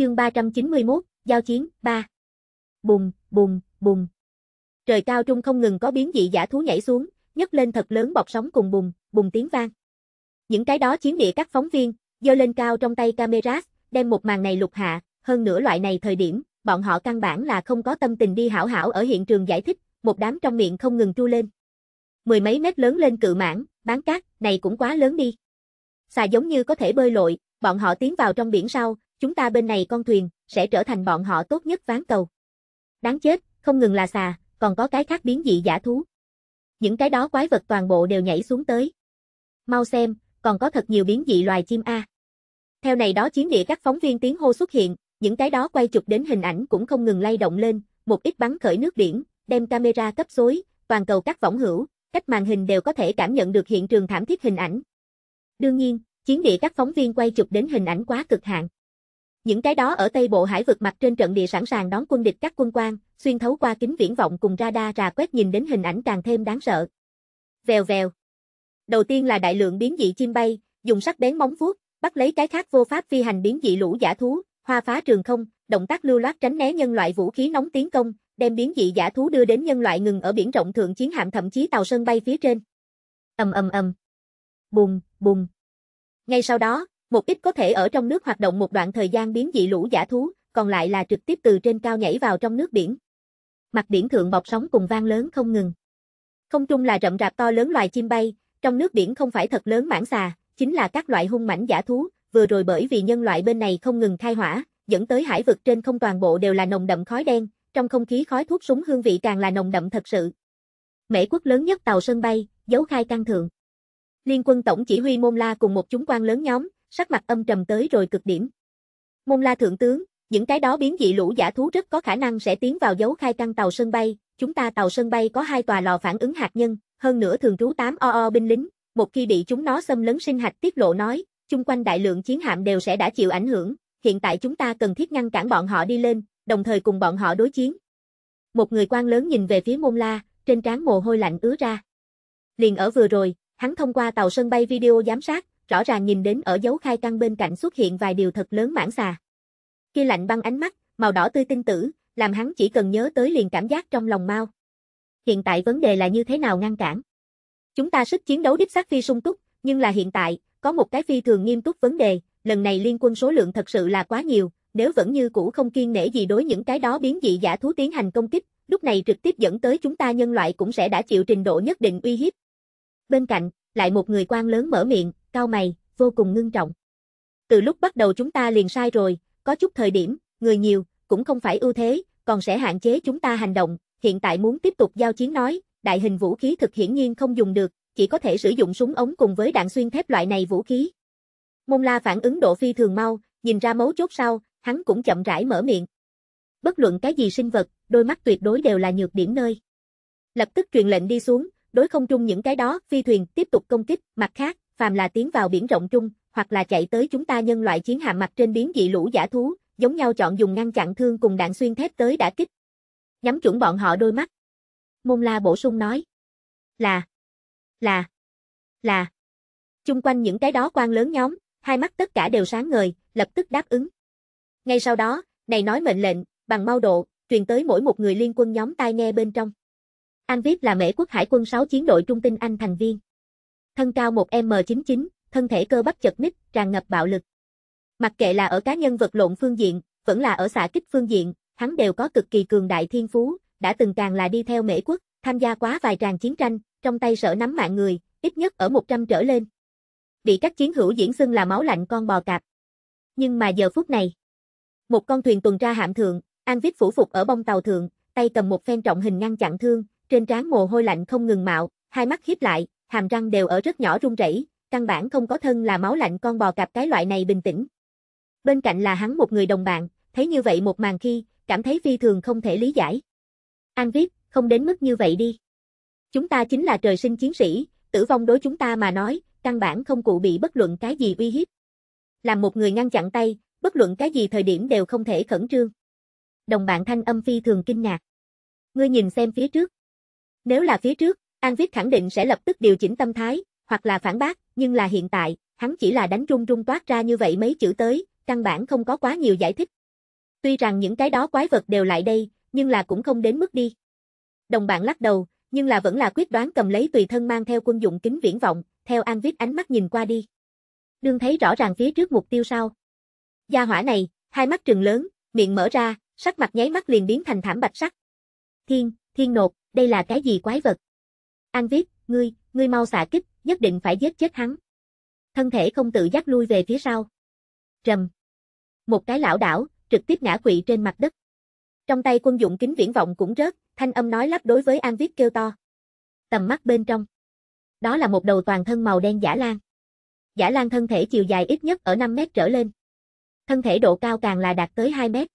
Chương 391, Giao chiến, 3. Bùng, bùng, bùng. Trời cao trung không ngừng có biến dị giả thú nhảy xuống, nhấc lên thật lớn bọc sóng cùng bùng, bùng tiếng vang. Những cái đó chiến địa các phóng viên, giơ lên cao trong tay camera, đem một màn này lục hạ, hơn nữa loại này thời điểm, bọn họ căn bản là không có tâm tình đi hảo hảo ở hiện trường giải thích, một đám trong miệng không ngừng tru lên. Mười mấy mét lớn lên cự mãn, bán cát, này cũng quá lớn đi. Xà giống như có thể bơi lội, bọn họ tiến vào trong biển sau, chúng ta bên này con thuyền, sẽ trở thành bọn họ tốt nhất ván cầu. Đáng chết, không ngừng là xà, còn có cái khác biến dị giả thú. Những cái đó quái vật toàn bộ đều nhảy xuống tới. Mau xem, còn có thật nhiều biến dị loài chim A. Theo này đó chiến địa các phóng viên tiếng hô xuất hiện, những cái đó quay chụp đến hình ảnh cũng không ngừng lay động lên, một ít bắn khởi nước biển, đem camera cấp xối, toàn cầu các võng hữu, cách màn hình đều có thể cảm nhận được hiện trường thảm thiết hình ảnh. Đương nhiên, chiến địa các phóng viên quay chụp đến hình ảnh quá cực hạn. Những cái đó ở Tây Bộ Hải vực mặt trên trận địa sẵn sàng đón quân địch các quân quan, xuyên thấu qua kính viễn vọng cùng radar rà quét nhìn đến hình ảnh càng thêm đáng sợ. Vèo vèo. Đầu tiên là đại lượng biến dị chim bay, dùng sắc bén móng vuốt, bắt lấy cái khác vô pháp phi hành biến dị lũ giả thú, hoa phá trường không, động tác lưu loát tránh né nhân loại vũ khí nóng tiến công, đem biến dị giả thú đưa đến nhân loại ngừng ở biển rộng thượng chiến hạm thậm chí tàu sân bay phía trên. Ầm ầm ầm. Bùng, bùng. Ngay sau đó, một ít có thể ở trong nước hoạt động một đoạn thời gian biến dị lũ giả thú, còn lại là trực tiếp từ trên cao nhảy vào trong nước biển. Mặt biển thượng bọc sóng cùng vang lớn không ngừng. Không trung là rậm rạp to lớn loài chim bay, trong nước biển không phải thật lớn mãng xà, chính là các loại hung mãnh giả thú, vừa rồi bởi vì nhân loại bên này không ngừng khai hỏa, dẫn tới hải vực trên không toàn bộ đều là nồng đậm khói đen, trong không khí khói thuốc súng hương vị càng là nồng đậm thật sự. Mễ quốc lớn nhất tàu sân bay, dấu khai căng thượng. Liên quân tổng chỉ huy Môn La cùng một chúng quan lớn nhóm, sắc mặt âm trầm tới rồi cực điểm. Môn la thượng tướng, những cái đó biến dị lũ giả thú rất có khả năng sẽ tiến vào dấu khai căn tàu sân bay, chúng ta tàu sân bay có hai tòa lò phản ứng hạt nhân, hơn nữa thường trú 8 OO binh lính, một khi bị chúng nó xâm lấn sinh hạch tiết lộ nói, chung quanh đại lượng chiến hạm đều sẽ đã chịu ảnh hưởng, hiện tại chúng ta cần thiết ngăn cản bọn họ đi lên, đồng thời cùng bọn họ đối chiến. Một người quan lớn nhìn về phía môn la, trên trán mồ hôi lạnh ứa ra. Liền ở vừa rồi, hắn thông qua tàu sân bay video giám sát, rõ ràng nhìn đến ở dấu khai căn bên cạnh xuất hiện vài điều thật lớn mãng xà. Kia lạnh băng ánh mắt, màu đỏ tươi tinh tử, làm hắn chỉ cần nhớ tới liền cảm giác trong lòng mau. Hiện tại vấn đề là như thế nào ngăn cản? Chúng ta sức chiến đấu đích xác phi sung túc, nhưng là hiện tại, có một cái phi thường nghiêm túc vấn đề, lần này liên quân số lượng thật sự là quá nhiều, nếu vẫn như cũ không kiên nể gì đối những cái đó biến dị giả thú tiến hành công kích, lúc này trực tiếp dẫn tới chúng ta nhân loại cũng sẽ đã chịu trình độ nhất định uy hiếp. Bên cạnh, lại một người quan lớn mở miệng, cao mày, vô cùng ngưng trọng. Từ lúc bắt đầu chúng ta liền sai rồi, có chút thời điểm, người nhiều, cũng không phải ưu thế, còn sẽ hạn chế chúng ta hành động, hiện tại muốn tiếp tục giao chiến nói, đại hình vũ khí thực hiển nhiên không dùng được, chỉ có thể sử dụng súng ống cùng với đạn xuyên thép loại này vũ khí. Mông La phản ứng độ phi thường mau, nhìn ra mấu chốt sau, hắn cũng chậm rãi mở miệng. Bất luận cái gì sinh vật, đôi mắt tuyệt đối đều là nhược điểm nơi. Lập tức truyền lệnh đi xuống, đối không trung những cái đó, phi thuyền tiếp tục công kích, mặt khác, phàm là tiến vào biển rộng chung, hoặc là chạy tới chúng ta nhân loại chiến hạm mặt trên biến dị lũ giả thú, giống nhau chọn dùng ngăn chặn thương cùng đạn xuyên thép tới đã kích. Nhắm chuẩn bọn họ đôi mắt. Môn la bổ sung nói. Là. Là. Là. Chung quanh những cái đó quan lớn nhóm, hai mắt tất cả đều sáng ngời, lập tức đáp ứng. Ngay sau đó, này nói mệnh lệnh, bằng mau độ, truyền tới mỗi một người liên quân nhóm tai nghe bên trong. Anh viết là Mễ quốc hải quân 6 chiến đội trung tinh Anh thành viên thân cao 1m99, thân thể cơ bắp chật ních, tràn ngập bạo lực. Mặc kệ là ở cá nhân vật lộn phương diện, vẫn là ở xạ kích phương diện, hắn đều có cực kỳ cường đại thiên phú, đã từng càng là đi theo Mễ quốc, tham gia quá vài tràng chiến tranh, trong tay sở nắm mạng người, ít nhất ở 100 trở lên. Bị các chiến hữu diễn xưng là máu lạnh con bò cạp. Nhưng mà giờ phút này, một con thuyền tuần tra hạm thượng, An Viết phủ phục ở bông tàu thượng, tay cầm một phen trọng hình ngăn chặn thương, trên trán mồ hôi lạnh không ngừng mạo, hai mắt khép lại, hàm răng đều ở rất nhỏ run rẩy, căn bản không có thân là máu lạnh con bò cạp cái loại này bình tĩnh. Bên cạnh là hắn một người đồng bạn, thấy như vậy một màn khi, cảm thấy phi thường không thể lý giải. An viết, không đến mức như vậy đi. Chúng ta chính là trời sinh chiến sĩ, tử vong đối chúng ta mà nói, căn bản không cụ bị bất luận cái gì uy hiếp. Làm một người ngăn chặn tay, bất luận cái gì thời điểm đều không thể khẩn trương. Đồng bạn thanh âm phi thường kinh ngạc. Ngươi nhìn xem phía trước. Nếu là phía trước, An Viết khẳng định sẽ lập tức điều chỉnh tâm thái, hoặc là phản bác, nhưng là hiện tại, hắn chỉ là đánh rung rung toát ra như vậy mấy chữ tới, căn bản không có quá nhiều giải thích. Tuy rằng những cái đó quái vật đều lại đây, nhưng là cũng không đến mức đi. Đồng bạn lắc đầu, nhưng là vẫn là quyết đoán cầm lấy tùy thân mang theo quân dụng kính viễn vọng, theo An Viết ánh mắt nhìn qua đi. Đương thấy rõ ràng phía trước mục tiêu sau. Gia hỏa này, hai mắt trừng lớn, miệng mở ra, sắc mặt nháy mắt liền biến thành thảm bạch sắc. Thiên, thiên nột, đây là cái gì quái vật? An viết, ngươi, ngươi mau xạ kích, nhất định phải giết chết hắn. Thân thể không tự giác lui về phía sau. Trầm. Một cái lão đảo, trực tiếp ngã quỵ trên mặt đất. Trong tay quân dụng kính viễn vọng cũng rớt, thanh âm nói lắp đối với An viết kêu to. Tầm mắt bên trong. Đó là một đầu toàn thân màu đen giả lan. Giả lan thân thể chiều dài ít nhất ở 5 mét trở lên. Thân thể độ cao càng là đạt tới 2 mét.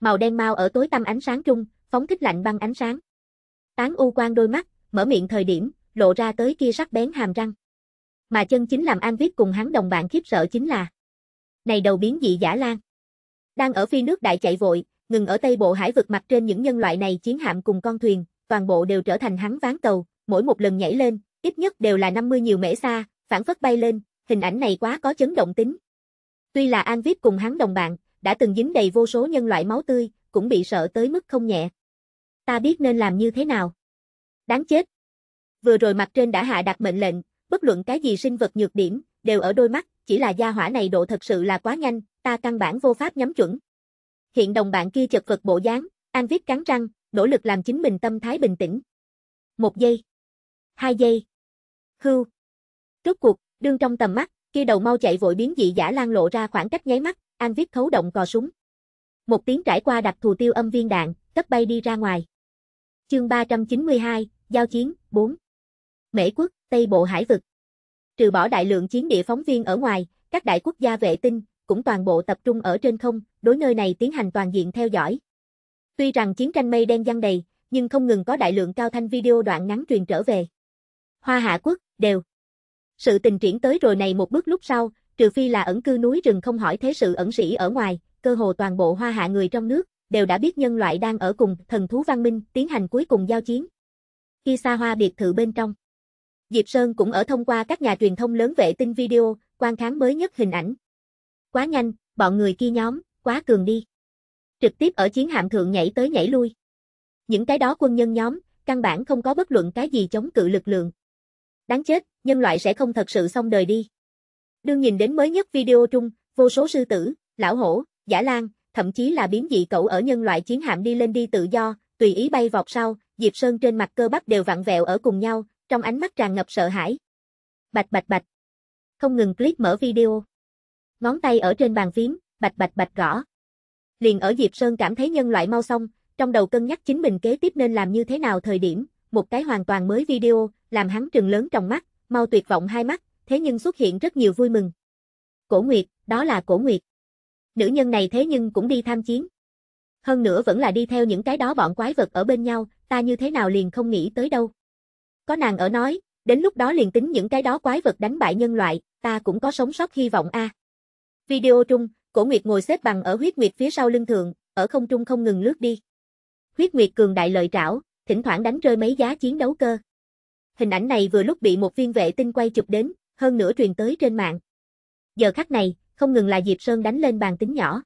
Màu đen mau ở tối tăm ánh sáng trung, phóng thích lạnh băng ánh sáng. Tán u quang đôi mắt, mở miệng thời điểm, lộ ra tới kia sắc bén hàm răng. Mà chân chính làm An Viết cùng hắn đồng bạn khiếp sợ chính là Này đầu biến dị giả lan. Đang ở phi nước đại chạy vội, ngừng ở tây bộ hải vực mặt trên những nhân loại này chiến hạm cùng con thuyền, toàn bộ đều trở thành hắn ván cầu, mỗi một lần nhảy lên, ít nhất đều là 50 nhiều mễ xa, phản phất bay lên, hình ảnh này quá có chấn động tính. Tuy là An Viết cùng hắn đồng bạn, đã từng dính đầy vô số nhân loại máu tươi, cũng bị sợ tới mức không nhẹ. Ta biết nên làm như thế nào. Đáng chết. Vừa rồi mặt trên đã hạ đặt mệnh lệnh, bất luận cái gì sinh vật nhược điểm, đều ở đôi mắt, chỉ là gia hỏa này độ thật sự là quá nhanh, ta căn bản vô pháp nhắm chuẩn. Hiện đồng bạn kia chật vật bộ dáng, An Viết cắn răng, nỗ lực làm chính mình tâm thái bình tĩnh. Một giây. Hai giây. Hưu. Rốt cuộc, đương trong tầm mắt, kia đầu mau chạy vội biến dị giả lan lộ ra khoảng cách nháy mắt, An Viết thấu động cò súng. Một tiếng trải qua đặc thù tiêu âm viên đạn, tất bay đi ra ngoài. Chương 392, giao chiến, 4. Mễ quốc, Tây Bộ Hải vực. Trừ bỏ đại lượng chiến địa phóng viên ở ngoài, các đại quốc gia vệ tinh cũng toàn bộ tập trung ở trên không, đối nơi này tiến hành toàn diện theo dõi. Tuy rằng chiến tranh mây đen giăng đầy, nhưng không ngừng có đại lượng cao thanh video đoạn ngắn truyền trở về. Hoa Hạ quốc, đều. Sự tình triển tới rồi này một bước lúc sau, trừ phi là ẩn cư núi rừng không hỏi thế sự ẩn sĩ ở ngoài, cơ hồ toàn bộ Hoa Hạ người trong nước đều đã biết nhân loại đang ở cùng thần thú văn minh tiến hành cuối cùng giao chiến khi xa Hoa biệt thự bên trong. Diệp Sơn cũng ở thông qua các nhà truyền thông lớn vệ tinh video, quan khán mới nhất hình ảnh. Quá nhanh, bọn người kia nhóm, quá cường đi. Trực tiếp ở chiến hạm thượng nhảy tới nhảy lui. Những cái đó quân nhân nhóm, căn bản không có bất luận cái gì chống cự lực lượng. Đáng chết, nhân loại sẽ không thật sự xong đời đi. Đương nhìn đến mới nhất video trung, vô số sư tử, lão hổ, giả lan, thậm chí là biến dị cậu ở nhân loại chiến hạm đi lên đi tự do, tùy ý bay vọt sau, Diệp Sơn trên mặt cơ bắp đều vặn vẹo ở cùng nhau, trong ánh mắt tràn ngập sợ hãi. Bạch bạch bạch. Không ngừng clip mở video. Ngón tay ở trên bàn phím, bạch bạch bạch gõ. Liền ở Diệp Sơn cảm thấy nhân loại mau xong, trong đầu cân nhắc chính mình kế tiếp nên làm như thế nào thời điểm, một cái hoàn toàn mới video, làm hắn trừng lớn trong mắt, mau tuyệt vọng hai mắt, thế nhưng xuất hiện rất nhiều vui mừng. Cổ Nguyệt, đó là Cổ Nguyệt. Nữ nhân này thế nhưng cũng đi tham chiến hơn nữa vẫn là đi theo những cái đó bọn quái vật ở bên nhau, ta như thế nào liền không nghĩ tới đâu. Có nàng ở nói, đến lúc đó liền tính những cái đó quái vật đánh bại nhân loại, ta cũng có sống sót hy vọng a. Video trung, Cổ Nguyệt ngồi xếp bằng ở huyết nguyệt phía sau lưng thượng, ở không trung không ngừng lướt đi. Huyết nguyệt cường đại lợi trảo, thỉnh thoảng đánh rơi mấy giá chiến đấu cơ. Hình ảnh này vừa lúc bị một viên vệ tinh quay chụp đến, hơn nữa truyền tới trên mạng. Giờ khắc này, không ngừng là Diệp Sơn đánh lên bàn tính nhỏ.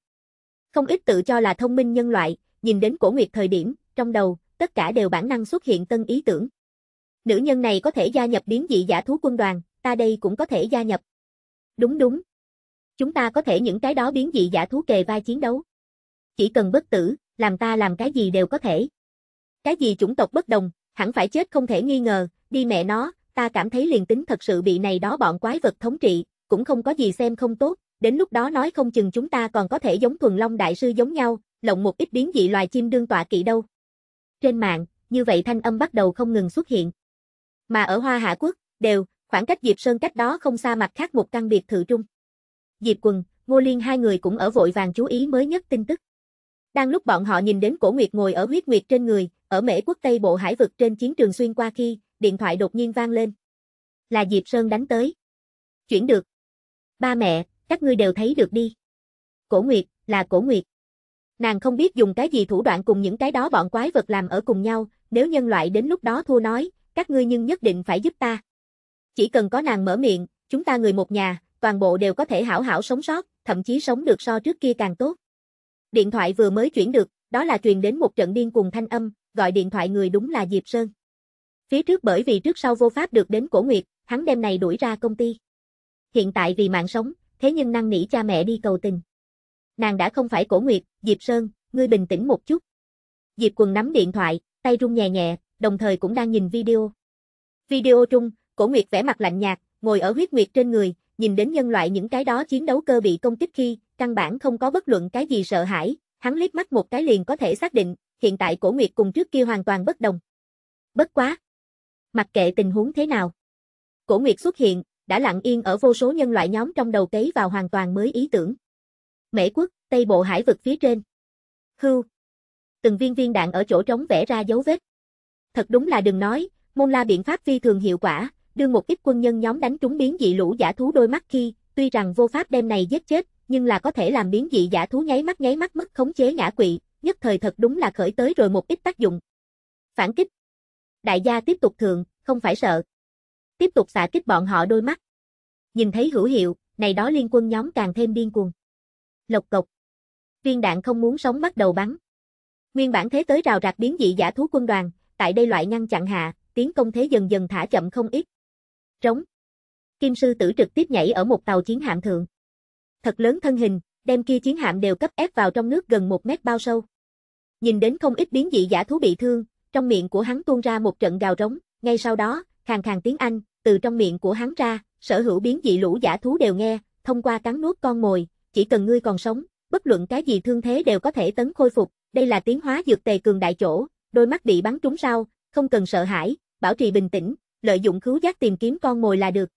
Không ít tự cho là thông minh nhân loại, nhìn đến cổ nguyệt thời điểm, trong đầu, tất cả đều bản năng xuất hiện tân ý tưởng. Nữ nhân này có thể gia nhập biến dị giả thú quân đoàn, ta đây cũng có thể gia nhập. Đúng đúng. Chúng ta có thể những cái đó biến dị giả thú kề vai chiến đấu. Chỉ cần bất tử, làm ta làm cái gì đều có thể. Cái gì chủng tộc bất đồng, hẳn phải chết không thể nghi ngờ, đi mẹ nó, ta cảm thấy liền tính thật sự bị này đó bọn quái vật thống trị, cũng không có gì xem không tốt, đến lúc đó nói không chừng chúng ta còn có thể giống thuần long đại sư giống nhau, lộng một ít biến dị loài chim đương tọa kỵ đâu. Trên mạng, như vậy thanh âm bắt đầu không ngừng xuất hiện. Mà ở Hoa Hạ Quốc, đều, khoảng cách Diệp Sơn cách đó không xa mặt khác một căn biệt thự trung. Diệp Quần, Ngô Liên hai người cũng ở vội vàng chú ý mới nhất tin tức. Đang lúc bọn họ nhìn đến cổ Nguyệt ngồi ở huyết nguyệt trên người, ở mễ quốc Tây Bộ Hải vực trên chiến trường xuyên qua khi, điện thoại đột nhiên vang lên. Là Diệp Sơn đánh tới. Chuyển được. Ba mẹ, các ngươi đều thấy được đi. Cổ Nguyệt, là Cổ Nguyệt. Nàng không biết dùng cái gì thủ đoạn cùng những cái đó bọn quái vật làm ở cùng nhau, nếu nhân loại đến lúc đó thua nói, các ngươi nhưng nhất định phải giúp ta. Chỉ cần có nàng mở miệng, chúng ta người một nhà, toàn bộ đều có thể hảo hảo sống sót, thậm chí sống được so trước kia càng tốt. Điện thoại vừa mới chuyển được, đó là truyền đến một trận điên cùng thanh âm, gọi điện thoại người đúng là Diệp Sơn. Phía trước bởi vì trước sau vô pháp được đến Cổ Nguyệt, hắn đem này đuổi ra công ty. Hiện tại vì mạng sống, thế nhưng năng nỉ cha mẹ đi cầu tình. Nàng đã không phải cổ nguyệt, Diệp Sơn, ngươi bình tĩnh một chút. Diệp quần nắm điện thoại, tay rung nhẹ nhẹ, đồng thời cũng đang nhìn video. Video trung, cổ nguyệt vẻ mặt lạnh nhạt, ngồi ở huyết nguyệt trên người, nhìn đến nhân loại những cái đó chiến đấu cơ bị công kích khi, căn bản không có bất luận cái gì sợ hãi, hắn liếc mắt một cái liền có thể xác định, hiện tại cổ nguyệt cùng trước kia hoàn toàn bất đồng. Bất quá. Mặc kệ tình huống thế nào. Cổ nguyệt xuất hiện, đã lặng yên ở vô số nhân loại nhóm trong đầu cấy vào hoàn toàn mới ý tưởng. Mễ quốc, Tây Bộ hải vực phía trên. Hưu. Từng viên viên đạn ở chỗ trống vẽ ra dấu vết. Thật đúng là đừng nói, môn la biện pháp phi thường hiệu quả, đưa một ít quân nhân nhóm đánh trúng biến dị lũ giả thú đôi mắt khi, tuy rằng vô pháp đem này giết chết, nhưng là có thể làm biến dị giả thú nháy mắt nháy mắt mất khống chế ngã quỵ, nhất thời thật đúng là khởi tới rồi một ít tác dụng. Phản kích. Đại gia tiếp tục thường, không phải sợ tiếp tục xả kích bọn họ đôi mắt. Nhìn thấy hữu hiệu, này đó liên quân nhóm càng thêm điên cuồng. Lộc cộc. Viên đạn không muốn sống bắt đầu bắn. Nguyên bản thế tới rào rạc biến dị giả thú quân đoàn, tại đây loại ngăn chặn hạ, tiến công thế dần dần thả chậm không ít. Trống. Kim sư tử trực tiếp nhảy ở một tàu chiến hạm thượng. Thật lớn thân hình, đem kia chiến hạm đều cấp ép vào trong nước gần một mét bao sâu. Nhìn đến không ít biến dị giả thú bị thương, trong miệng của hắn tuôn ra một trận gào rống, ngay sau đó, khàn khàn tiếng Anh, từ trong miệng của hắn ra, sở hữu biến dị lũ giả thú đều nghe, thông qua cắn nuốt con mồi, chỉ cần ngươi còn sống, bất luận cái gì thương thế đều có thể tấn khôi phục, đây là tiến hóa dược tề cường đại chỗ, đôi mắt bị bắn trúng sau, không cần sợ hãi, bảo trì bình tĩnh, lợi dụng khứu giác tìm kiếm con mồi là được.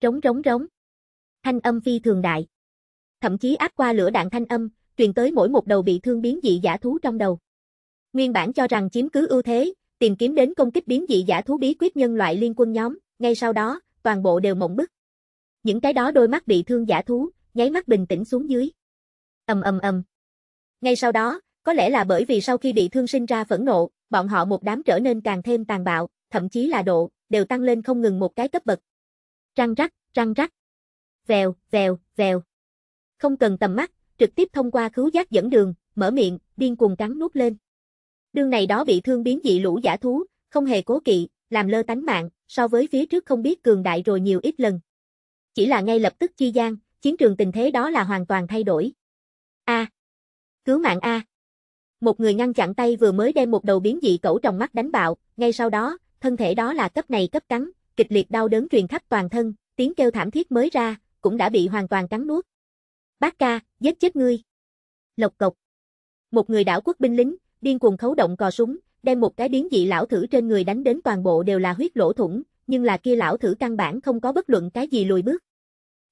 Trống trống trống. Thanh âm phi thường đại. Thậm chí áp qua lửa đạn thanh âm, truyền tới mỗi một đầu bị thương biến dị giả thú trong đầu. Nguyên bản cho rằng chiếm cứ ưu thế, tìm kiếm đến công kích biến dị giả thú bí quyết nhân loại liên quân nhóm, ngay sau đó, toàn bộ đều mộng bức. Những cái đó đôi mắt bị thương giả thú, nháy mắt bình tĩnh xuống dưới. Ầm ầm ầm. Ngay sau đó, có lẽ là bởi vì sau khi bị thương sinh ra phẫn nộ, bọn họ một đám trở nên càng thêm tàn bạo, thậm chí là độ, đều tăng lên không ngừng một cái cấp bậc. Răng rắc, răng rắc. Vèo, vèo, vèo. Không cần tầm mắt, trực tiếp thông qua khứu giác dẫn đường, mở miệng, điên cuồng cắn nuốt lên. Đường này đó bị thương biến dị lũ giả thú, không hề cố kỵ, làm lơ tánh mạng, so với phía trước không biết cường đại rồi nhiều ít lần. Chỉ là ngay lập tức chi gian, chiến trường tình thế đó là hoàn toàn thay đổi. A. Cứu mạng A. Một người ngăn chặn tay vừa mới đem một đầu biến dị cẩu trong mắt đánh bạo, ngay sau đó, thân thể đó là cấp này cấp cắn, kịch liệt đau đớn truyền khắp toàn thân, tiếng kêu thảm thiết mới ra, cũng đã bị hoàn toàn cắn nuốt. Bác ca, giết chết ngươi. Lộc cộc. Một người đảo quốc binh lính, điên cuồng khấu động cò súng, đem một cái biến dị lão thử trên người đánh đến toàn bộ đều là huyết lỗ thủng, nhưng là kia lão thử căn bản không có bất luận cái gì lùi bước.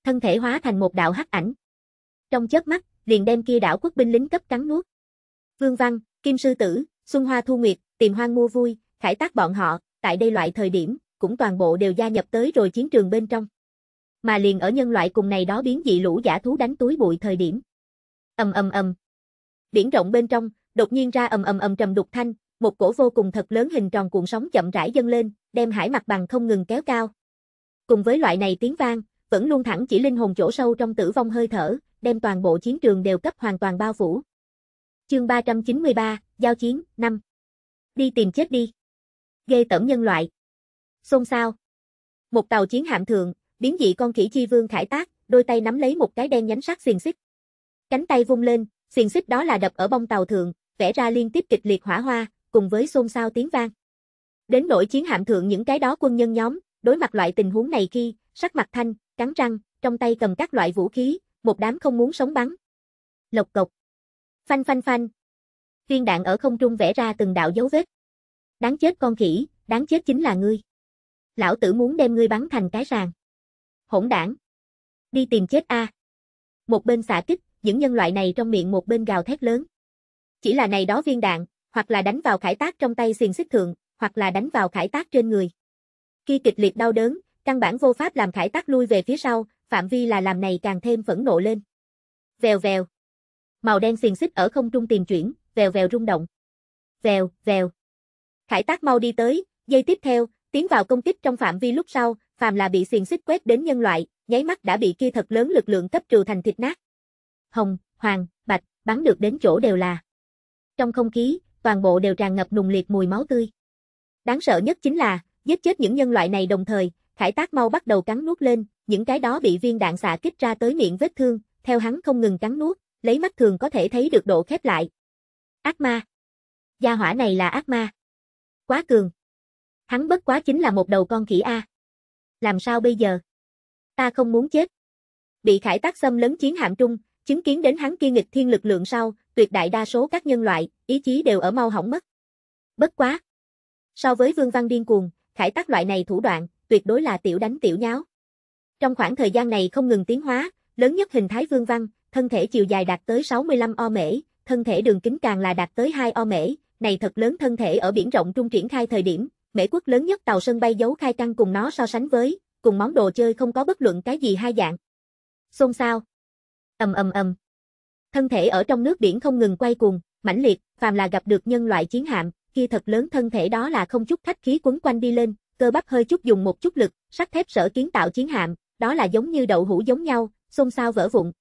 Thân thể hóa thành một đạo hắc ảnh. Trong chớp mắt, liền đem kia đảo quốc binh lính cấp cắn nuốt. Vương Văn, Kim Sư Tử, Xuân Hoa Thu Nguyệt, tìm hoang mua vui, khải tác bọn họ, tại đây loại thời điểm, cũng toàn bộ đều gia nhập tới rồi chiến trường bên trong. Mà liền ở nhân loại cùng này đó biến dị lũ giả thú đánh túi bụi thời điểm. Ầm ầm ầm. Biển rộng bên trong, đột nhiên ra ầm ầm ầm trầm đục thanh, một cổ vô cùng thật lớn hình tròn cuộn sóng chậm rãi dâng lên, đem hải mặt bằng không ngừng kéo cao. Cùng với loại này tiếng vang, vẫn luôn thẳng chỉ linh hồn chỗ sâu trong tử vong hơi thở, đem toàn bộ chiến trường đều cấp hoàn toàn bao phủ. Chương 393, Giao chiến, 5 Đi tìm chết đi. Gây tẩm nhân loại. Xôn xao. Một tàu chiến hạm thượng, biến dị con khỉ chi vương khải tác, đôi tay nắm lấy một cái đen nhánh sắc xiềng xích. Cánh tay vung lên, xiềng xích đó là đập ở bông tàu thượng, vẽ ra liên tiếp kịch liệt hỏa hoa, cùng với xôn xao tiếng vang. Đến nỗi chiến hạm thượng những cái đó quân nhân nhóm, đối mặt loại tình huống này khi, sắc mặt thanh, cắn răng, trong tay cầm các loại vũ khí, một đám không muốn sống bắn. Lộc cộc. Phanh phanh phanh. Viên đạn ở không trung vẽ ra từng đạo dấu vết. Đáng chết con khỉ, đáng chết chính là ngươi. Lão tử muốn đem ngươi bắn thành cái ràng. Hỗn đảng. Đi tìm chết a. Một bên xả kích, những nhân loại này trong miệng một bên gào thét lớn. Chỉ là này đó viên đạn, hoặc là đánh vào khải tác trong tay xiềng xích thượng, hoặc là đánh vào khải tác trên người. Khi kịch liệt đau đớn, căn bản vô pháp làm khải tác lui về phía sau, phạm vi là làm này càng thêm phẫn nộ lên. Vèo vèo. Màu đen xiềng xích ở không trung tìm chuyển, vèo vèo rung động. Vèo, vèo. Khải tác mau đi tới, dây tiếp theo, tiến vào công kích trong phạm vi lúc sau, phàm là bị xiềng xích quét đến nhân loại, nháy mắt đã bị kia thật lớn lực lượng cấp trừ thành thịt nát. Hồng, hoàng, bạch, bắn được đến chỗ đều là. Trong không khí, toàn bộ đều tràn ngập nùng liệt mùi máu tươi. Đáng sợ nhất chính là, giết chết những nhân loại này đồng thời, Khải Tác mau bắt đầu cắn nuốt lên, những cái đó bị viên đạn xạ kích ra tới miệng vết thương, theo hắn không ngừng cắn nuốt, lấy mắt thường có thể thấy được độ khép lại. Ác ma. Gia hỏa này là ác ma. Quá cường. Hắn bất quá chính là một đầu con khỉ A. Làm sao bây giờ? Ta không muốn chết. Bị khải tác xâm lấn chiến hạm trung, Chứng kiến đến hắn kia nghịch thiên lực lượng sau, tuyệt đại đa số các nhân loại, ý chí đều ở mau hỏng mất. Bất quá. So với Vương Văn điên cuồng, khải tác loại này thủ đoạn, tuyệt đối là tiểu đánh tiểu nháo. Trong khoảng thời gian này không ngừng tiến hóa, lớn nhất hình thái Vương Văn, thân thể chiều dài đạt tới 65 o mễ, thân thể đường kính càng là đạt tới 2 o mễ, này thật lớn thân thể ở biển rộng trung triển khai thời điểm, Mễ quốc lớn nhất tàu sân bay giấu khai căng cùng nó so sánh với, cùng món đồ chơi không có bất luận cái gì hai dạng. Xôn xao Ầm ầm ầm. Thân thể ở trong nước biển không ngừng quay cuồng, mãnh liệt, phàm là gặp được nhân loại chiến hạm, kia thật lớn thân thể đó là không chút khách khí quấn quanh đi lên, cơ bắp hơi chút dùng một chút lực, sắt thép sở kiến tạo chiến hạm, đó là giống như đậu hũ giống nhau, xôn xao vỡ vụn.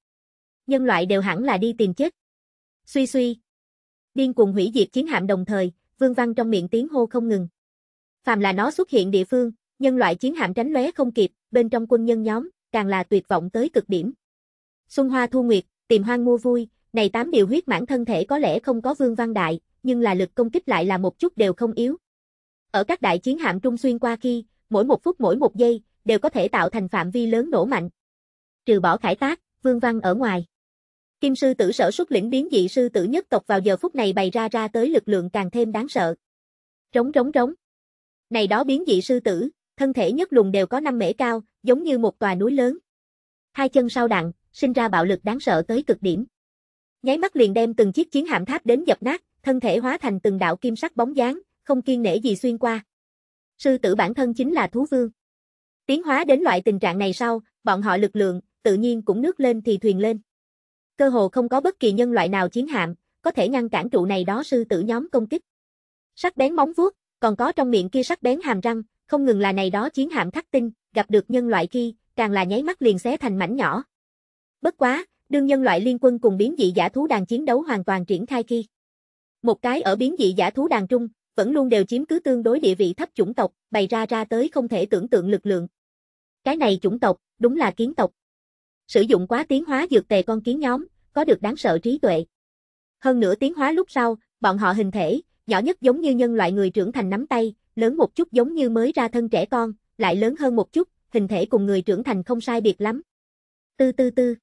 Nhân loại đều hẳn là đi tìm chết. Suy suy. Điên cuồng hủy diệt chiến hạm đồng thời, Vương Văn trong miệng tiếng hô không ngừng. Phàm là nó xuất hiện địa phương, nhân loại chiến hạm tránh lóe không kịp, bên trong quân nhân nhóm, càng là tuyệt vọng tới cực điểm. Xuân Hoa Thu Nguyệt, tìm hoang mua vui, này tám điều huyết mãn thân thể có lẽ không có Vương Văn Đại, nhưng là lực công kích lại là một chút đều không yếu. Ở các đại chiến hạm trung xuyên qua khi, mỗi một phút mỗi một giây, đều có thể tạo thành phạm vi lớn nổ mạnh. Trừ bỏ khải tác, Vương Văn ở ngoài. Kim sư tử sở xuất lĩnh biến dị sư tử nhất tộc vào giờ phút này bày ra ra tới lực lượng càng thêm đáng sợ. Rống rống rống. Này đó biến dị sư tử, thân thể nhất lùng đều có năm mễ cao, giống như một tòa núi lớn. Hai chân sau đặng, sinh ra bạo lực đáng sợ tới cực điểm. Nháy mắt liền đem từng chiếc chiến hạm tháp đến dập nát, thân thể hóa thành từng đạo kim sắc bóng dáng, không kiên nể gì xuyên qua. Sư tử bản thân chính là thú vương. Tiến hóa đến loại tình trạng này sau, bọn họ lực lượng, tự nhiên cũng nước lên thì thuyền lên. Cơ hồ không có bất kỳ nhân loại nào chiến hạm, có thể ngăn cản trụ này đó sư tử nhóm công kích. Sắc bén móng vuốt, còn có trong miệng kia sắc bén hàm răng, không ngừng là này đó chiến hạm thắt tinh, gặp được nhân loại khi, càng là nháy mắt liền xé thành mảnh nhỏ. Bất quá, đương nhân loại liên quân cùng biến dị giả thú đàn chiến đấu hoàn toàn triển khai khi. Một cái ở biến dị giả thú đàn trung, vẫn luôn đều chiếm cứ tương đối địa vị thấp chủng tộc, bày ra ra tới không thể tưởng tượng lực lượng. Cái này chủng tộc, đúng là kiến tộc. Sử dụng quá tiến hóa dược tề con kiến nhóm, có được đáng sợ trí tuệ. Hơn nữa tiến hóa lúc sau, bọn họ hình thể, nhỏ nhất giống như nhân loại người trưởng thành nắm tay, lớn một chút giống như mới ra thân trẻ con, lại lớn hơn một chút, hình thể cùng người trưởng thành không sai biệt lắm. Tư tư tư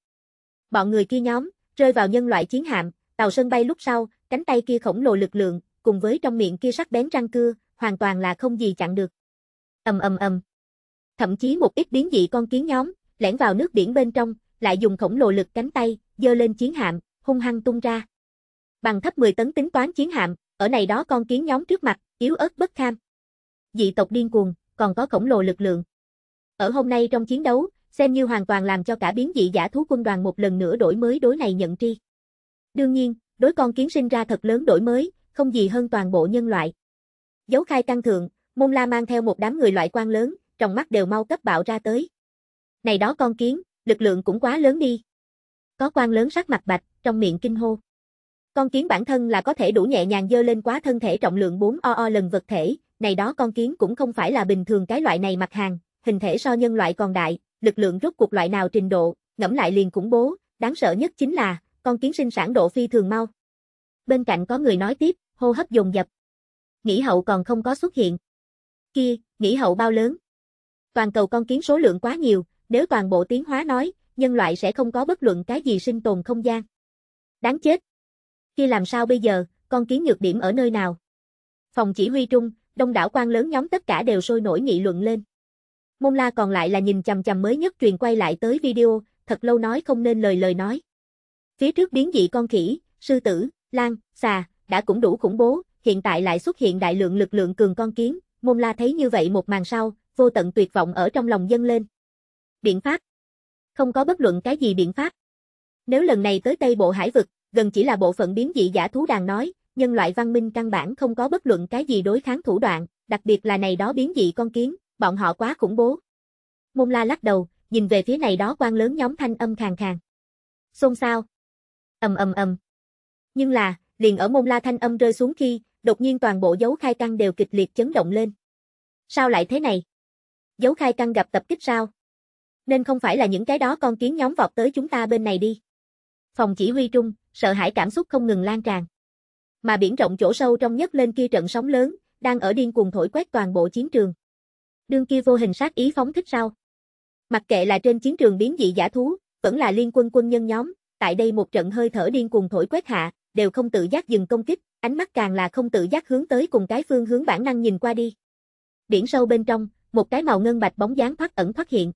bọn người kia nhóm, rơi vào nhân loại chiến hạm, tàu sân bay lúc sau, cánh tay kia khổng lồ lực lượng, cùng với trong miệng kia sắc bén răng cưa, hoàn toàn là không gì chặn được. Ầm ầm ầm. Thậm chí một ít biến dị con kiến nhóm, lẻn vào nước biển bên trong, lại dùng khổng lồ lực cánh tay, dơ lên chiến hạm, hung hăng tung ra. Bằng thấp 10 tấn tính toán chiến hạm, ở này đó con kiến nhóm trước mặt, yếu ớt bất kham. Dị tộc điên cuồng, còn có khổng lồ lực lượng. Ở hôm nay trong chiến đấu, xem như hoàn toàn làm cho cả biến dị giả thú quân đoàn một lần nữa đổi mới đối này nhận tri. Đương nhiên, đối con kiến sinh ra thật lớn đổi mới, không gì hơn toàn bộ nhân loại. Dấu khai căng thượng, Môn La mang theo một đám người loại quan lớn, trong mắt đều mau cấp bạo ra tới. Này đó con kiến, lực lượng cũng quá lớn đi. Có quan lớn sắc mặt bạch, trong miệng kinh hô. Con kiến bản thân là có thể đủ nhẹ nhàng dơ lên quá thân thể trọng lượng 4 o lần vật thể, này đó con kiến cũng không phải là bình thường cái loại này mặt hàng, hình thể so nhân loại còn đại, lực lượng rốt cuộc loại nào trình độ, ngẫm lại liền cũng bố, đáng sợ nhất chính là, con kiến sinh sản độ phi thường mau. Bên cạnh có người nói tiếp, hô hấp dồn dập. Nghĩ hậu còn không có xuất hiện. Kia, nghĩ hậu bao lớn? Toàn cầu con kiến số lượng quá nhiều, nếu toàn bộ tiến hóa nói, nhân loại sẽ không có bất luận cái gì sinh tồn không gian. Đáng chết. Kia làm sao bây giờ, con kiến nhược điểm ở nơi nào? Phòng chỉ huy trung, đông đảo quan lớn nhóm tất cả đều sôi nổi nghị luận lên. Môn la còn lại là nhìn chầm chầm mới nhất truyền quay lại tới video, thật lâu nói không nên lời lời nói. Phía trước biến dị con khỉ, sư tử, lang, xà, đã cũng đủ khủng bố, hiện tại lại xuất hiện đại lượng lực lượng cường con kiến, môn la thấy như vậy một màn sau, vô tận tuyệt vọng ở trong lòng dâng lên. Biện pháp Không có bất luận cái gì biện pháp. Nếu lần này tới Tây Bộ Hải Vực, gần chỉ là bộ phận biến dị giả thú đàn nói, nhân loại văn minh căn bản không có bất luận cái gì đối kháng thủ đoạn, đặc biệt là này đó biến dị con kiến, bọn họ quá khủng bố. Môn la lắc đầu, nhìn về phía này đó quan lớn nhóm thanh âm khàn khàn. Xôn xao. ầm ầm ầm. Nhưng là, liền ở môn la thanh âm rơi xuống khi, đột nhiên toàn bộ dấu khai căn đều kịch liệt chấn động lên. Sao lại thế này? Dấu khai căn gặp tập kích sao? Nên không phải là những cái đó con kiến nhóm vọt tới chúng ta bên này đi. Phòng chỉ huy trung, sợ hãi cảm xúc không ngừng lan tràn. Mà biển rộng chỗ sâu trong nhất lên kia trận sóng lớn, đang ở điên cuồng thổi quét toàn bộ chiến trường đương kia vô hình sát ý phóng thích sao? Mặc kệ là trên chiến trường biến dị giả thú, vẫn là liên quân quân nhân nhóm, tại đây một trận hơi thở điên cuồng thổi quét hạ, đều không tự giác dừng công kích, ánh mắt càng là không tự giác hướng tới cùng cái phương hướng bản năng nhìn qua đi. Biển sâu bên trong, một cái màu ngân bạch bóng dáng thoát ẩn thoát hiện.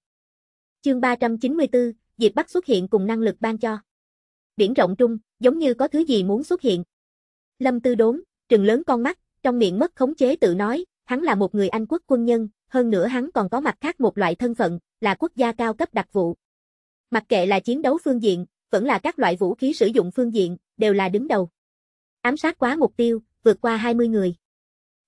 Chương 394, Diệp Bắc xuất hiện cùng năng lực ban cho. Biển rộng trung, giống như có thứ gì muốn xuất hiện. Lâm Tư đốn, trừng lớn con mắt, trong miệng mất khống chế tự nói, hắn là một người Anh quốc quân nhân, hơn nữa hắn còn có mặt khác một loại thân phận, là quốc gia cao cấp đặc vụ. Mặc kệ là chiến đấu phương diện, vẫn là các loại vũ khí sử dụng phương diện, đều là đứng đầu. Ám sát quá mục tiêu, vượt qua 20 người.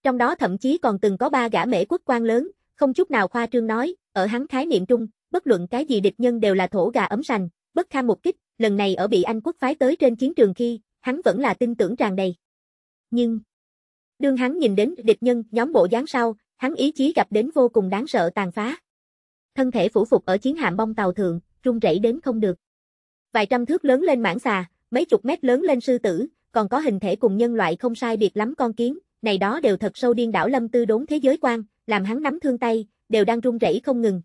Trong đó thậm chí còn từng có ba gã mễ quốc quan lớn, không chút nào khoa trương nói, ở hắn khái niệm trung, bất luận cái gì địch nhân đều là thổ gà ấm sành, bất kham một kích, lần này ở bị Anh quốc phái tới trên chiến trường khi, hắn vẫn là tin tưởng tràn đầy. Nhưng, đương hắn nhìn đến địch nhân nhóm bộ dáng sau, Hắn ý chí gặp đến vô cùng đáng sợ tàn phá. Thân thể phủ phục ở chiến hạm bong tàu thượng, rung rẩy đến không được. Vài trăm thước lớn lên mãng xà, mấy chục mét lớn lên sư tử, còn có hình thể cùng nhân loại không sai biệt lắm con kiến, này đó đều thật sâu điên đảo lâm tư đốn thế giới quan, làm hắn nắm thương tay, đều đang rung rẩy không ngừng.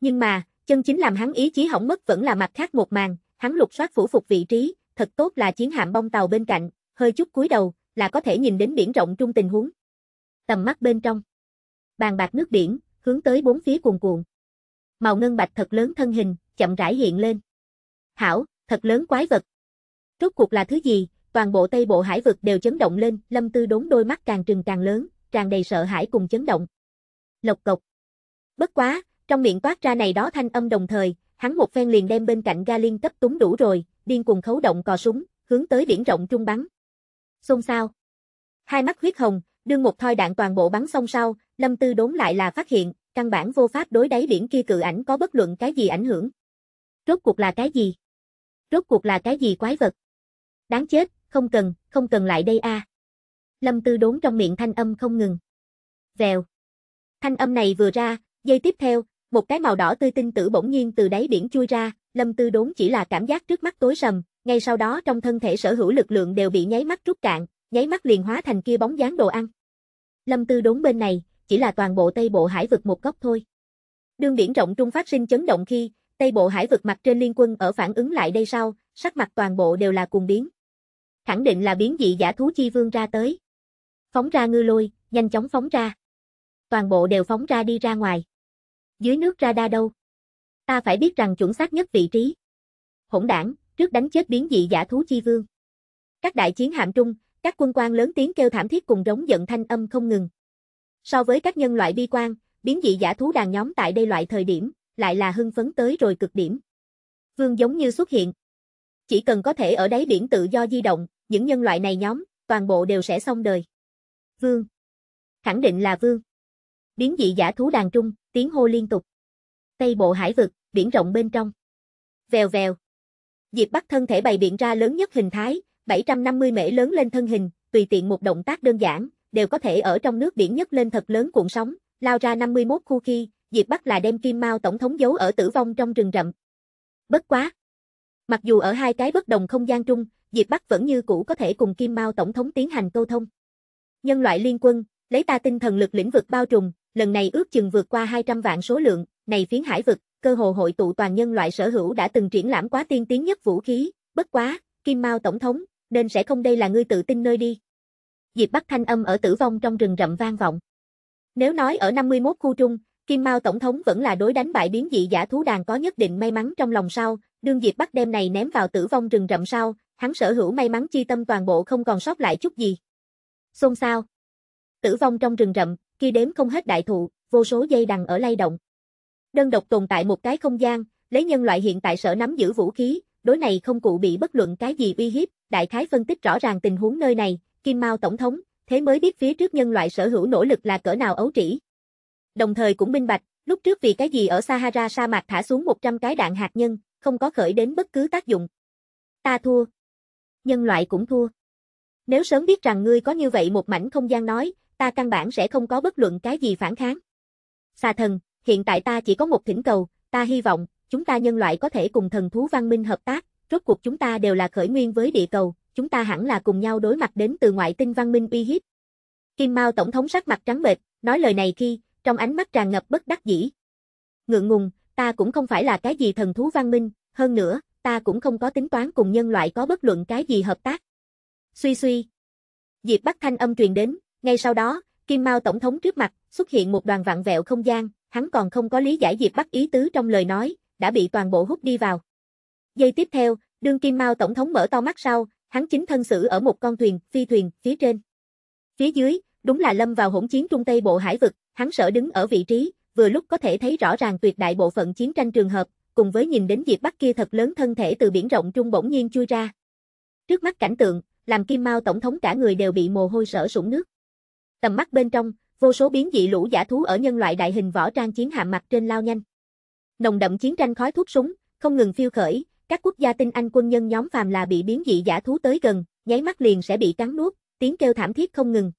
Nhưng mà, chân chính làm hắn ý chí hỏng mất vẫn là mặt khác một màn, hắn lục soát phủ phục vị trí, thật tốt là chiến hạm bong tàu bên cạnh, hơi chút cúi đầu, là có thể nhìn đến biển rộng trung tình huống. Tầm mắt bên trong bàn bạc nước biển, hướng tới bốn phía cuồn cuộn. Màu ngân bạch thật lớn thân hình, chậm rãi hiện lên. Hảo, thật lớn quái vật. Rốt cuộc là thứ gì, toàn bộ Tây Bộ Hải vực đều chấn động lên, Lâm Tư đốn đôi mắt càng trừng càng lớn, tràn đầy sợ hãi cùng chấn động. Lộc cộc. Bất quá, trong miệng toát ra này đó thanh âm đồng thời, hắn một phen liền đem bên cạnh ga liên cấp túng đủ rồi, điên cuồng khấu động cò súng, hướng tới biển rộng trung bắn. Xôn xao. Hai mắt huyết hồng, Đương một thoi đạn toàn bộ bắn xong sau, Lâm Tư đốn lại là phát hiện, căn bản vô pháp đối đáy biển kia cự ảnh có bất luận cái gì ảnh hưởng. Rốt cuộc là cái gì? Rốt cuộc là cái gì quái vật? Đáng chết, không cần, không cần lại đây a. À. Lâm Tư đốn trong miệng thanh âm không ngừng. Vèo. Thanh âm này vừa ra, dây tiếp theo, một cái màu đỏ tươi tinh tử bỗng nhiên từ đáy biển chui ra, Lâm Tư đốn chỉ là cảm giác trước mắt tối sầm, ngay sau đó trong thân thể sở hữu lực lượng đều bị nháy mắt rút cạn, nháy mắt liền hóa thành kia bóng dáng đồ ăn. Lâm Tư đốn bên này, chỉ là toàn bộ Tây Bộ Hải vực một góc thôi. đường biển rộng trung phát sinh chấn động khi, Tây Bộ Hải vực mặt trên liên quân ở phản ứng lại đây sau, sắc mặt toàn bộ đều là cùng biến. Khẳng định là biến dị giả thú chi vương ra tới. Phóng ra ngư lôi, nhanh chóng phóng ra. Toàn bộ đều phóng ra đi ra ngoài. Dưới nước ra đa đâu? Ta phải biết rằng chuẩn xác nhất vị trí. Hỗn đảng, trước đánh chết biến dị giả thú chi vương. Các đại chiến hạm trung, các quân quan lớn tiếng kêu thảm thiết cùng rống giận thanh âm không ngừng. So với các nhân loại bi quan, biến dị giả thú đàn nhóm tại đây loại thời điểm, lại là hưng phấn tới rồi cực điểm. Vương giống như xuất hiện. Chỉ cần có thể ở đáy biển tự do di động, những nhân loại này nhóm, toàn bộ đều sẽ xong đời. Vương. Khẳng định là vương. Biến dị giả thú đàn trung, tiếng hô liên tục. Tây bộ hải vực, biển rộng bên trong. Vèo vèo. Diệp Bắc thân thể bày biện ra lớn nhất hình thái, 750 mễ lớn lên thân hình, tùy tiện một động tác đơn giản, đều có thể ở trong nước biển nhất lên thật lớn cuộn sóng, lao ra 51 khu khi, Diệp Bắc là đem Kim Mao tổng thống giấu ở tử vong trong rừng rậm. Bất quá. Mặc dù ở hai cái bất đồng không gian trung, Diệp Bắc vẫn như cũ có thể cùng Kim Mao tổng thống tiến hành câu thông. Nhân loại liên quân, lấy ta tinh thần lực lĩnh vực bao trùm, lần này ước chừng vượt qua 200 vạn số lượng, này phiến hải vực, cơ hồ hội tụ toàn nhân loại sở hữu đã từng triển lãm quá tiên tiến nhất vũ khí, bất quá, Kim Mao tổng thống, nên sẽ không đây là ngươi tự tin nơi đi. Diệp Bắc thanh âm ở tử vong trong rừng rậm vang vọng. Nếu nói ở 51 khu trung, Kim Mao Tổng thống vẫn là đối đánh bại biến dị giả thú đàn có nhất định may mắn trong lòng sau, đương Diệp Bắc đem này ném vào tử vong rừng rậm sau, hắn sở hữu may mắn chi tâm toàn bộ không còn sót lại chút gì. Xôn xao. Tử vong trong rừng rậm, kia đếm không hết đại thụ, vô số dây đằng ở lay động. Đơn độc tồn tại một cái không gian, lấy nhân loại hiện tại sở nắm giữ vũ khí, đối này không cụ bị bất luận cái gì uy hiếp, đại khái phân tích rõ ràng tình huống nơi này, Kim Mao Tổng thống, thế mới biết phía trước nhân loại sở hữu nỗ lực là cỡ nào ấu trĩ. Đồng thời cũng minh bạch, lúc trước vì cái gì ở Sahara sa mạc thả xuống 100 cái đạn hạt nhân, không có khởi đến bất cứ tác dụng. Ta thua. Nhân loại cũng thua. Nếu sớm biết rằng ngươi có như vậy một mảnh không gian nói, ta căn bản sẽ không có bất luận cái gì phản kháng. Xà thần, hiện tại ta chỉ có một thỉnh cầu, ta hy vọng, chúng ta nhân loại có thể cùng thần thú văn minh hợp tác, rốt cuộc chúng ta đều là khởi nguyên với địa cầu, chúng ta hẳn là cùng nhau đối mặt đến từ ngoại tinh văn minh uy hiếp. Kim Mao Tổng thống sắc mặt trắng bệch, nói lời này khi, trong ánh mắt tràn ngập bất đắc dĩ. Ngượng ngùng, ta cũng không phải là cái gì thần thú văn minh, hơn nữa, ta cũng không có tính toán cùng nhân loại có bất luận cái gì hợp tác. Suy suy. Diệp Bắc Thanh âm truyền đến, ngay sau đó, Kim Mao Tổng thống trước mặt, xuất hiện một đoàn vạn vẹo không gian, hắn còn không có lý giải Diệp Bắc ý tứ trong lời nói, đã bị toàn bộ hút đi vào. Giây tiếp theo, đương Kim Mao Tổng thống mở to mắt sau, hắn chính thân xử ở một con thuyền, phi thuyền, phía trên. Phía dưới, đúng là lâm vào hỗn chiến Trung Tây Bộ Hải Vực, hắn sợ đứng ở vị trí, vừa lúc có thể thấy rõ ràng tuyệt đại bộ phận chiến tranh trường hợp, cùng với nhìn đến Diệp Bắc kia thật lớn thân thể từ biển rộng trung bỗng nhiên chui ra. Trước mắt cảnh tượng, làm Kim Mao tổng thống cả người đều bị mồ hôi sở sũng nước. Tầm mắt bên trong, vô số biến dị lũ giả thú ở nhân loại đại hình võ trang chiến hạm mặt trên lao nhanh. Nồng đậm chiến tranh khói thuốc súng, không ngừng phiêu khởi, các quốc gia tinh anh quân nhân nhóm phàm là bị biến dị giả thú tới gần, nháy mắt liền sẽ bị cắn nuốt, tiếng kêu thảm thiết không ngừng.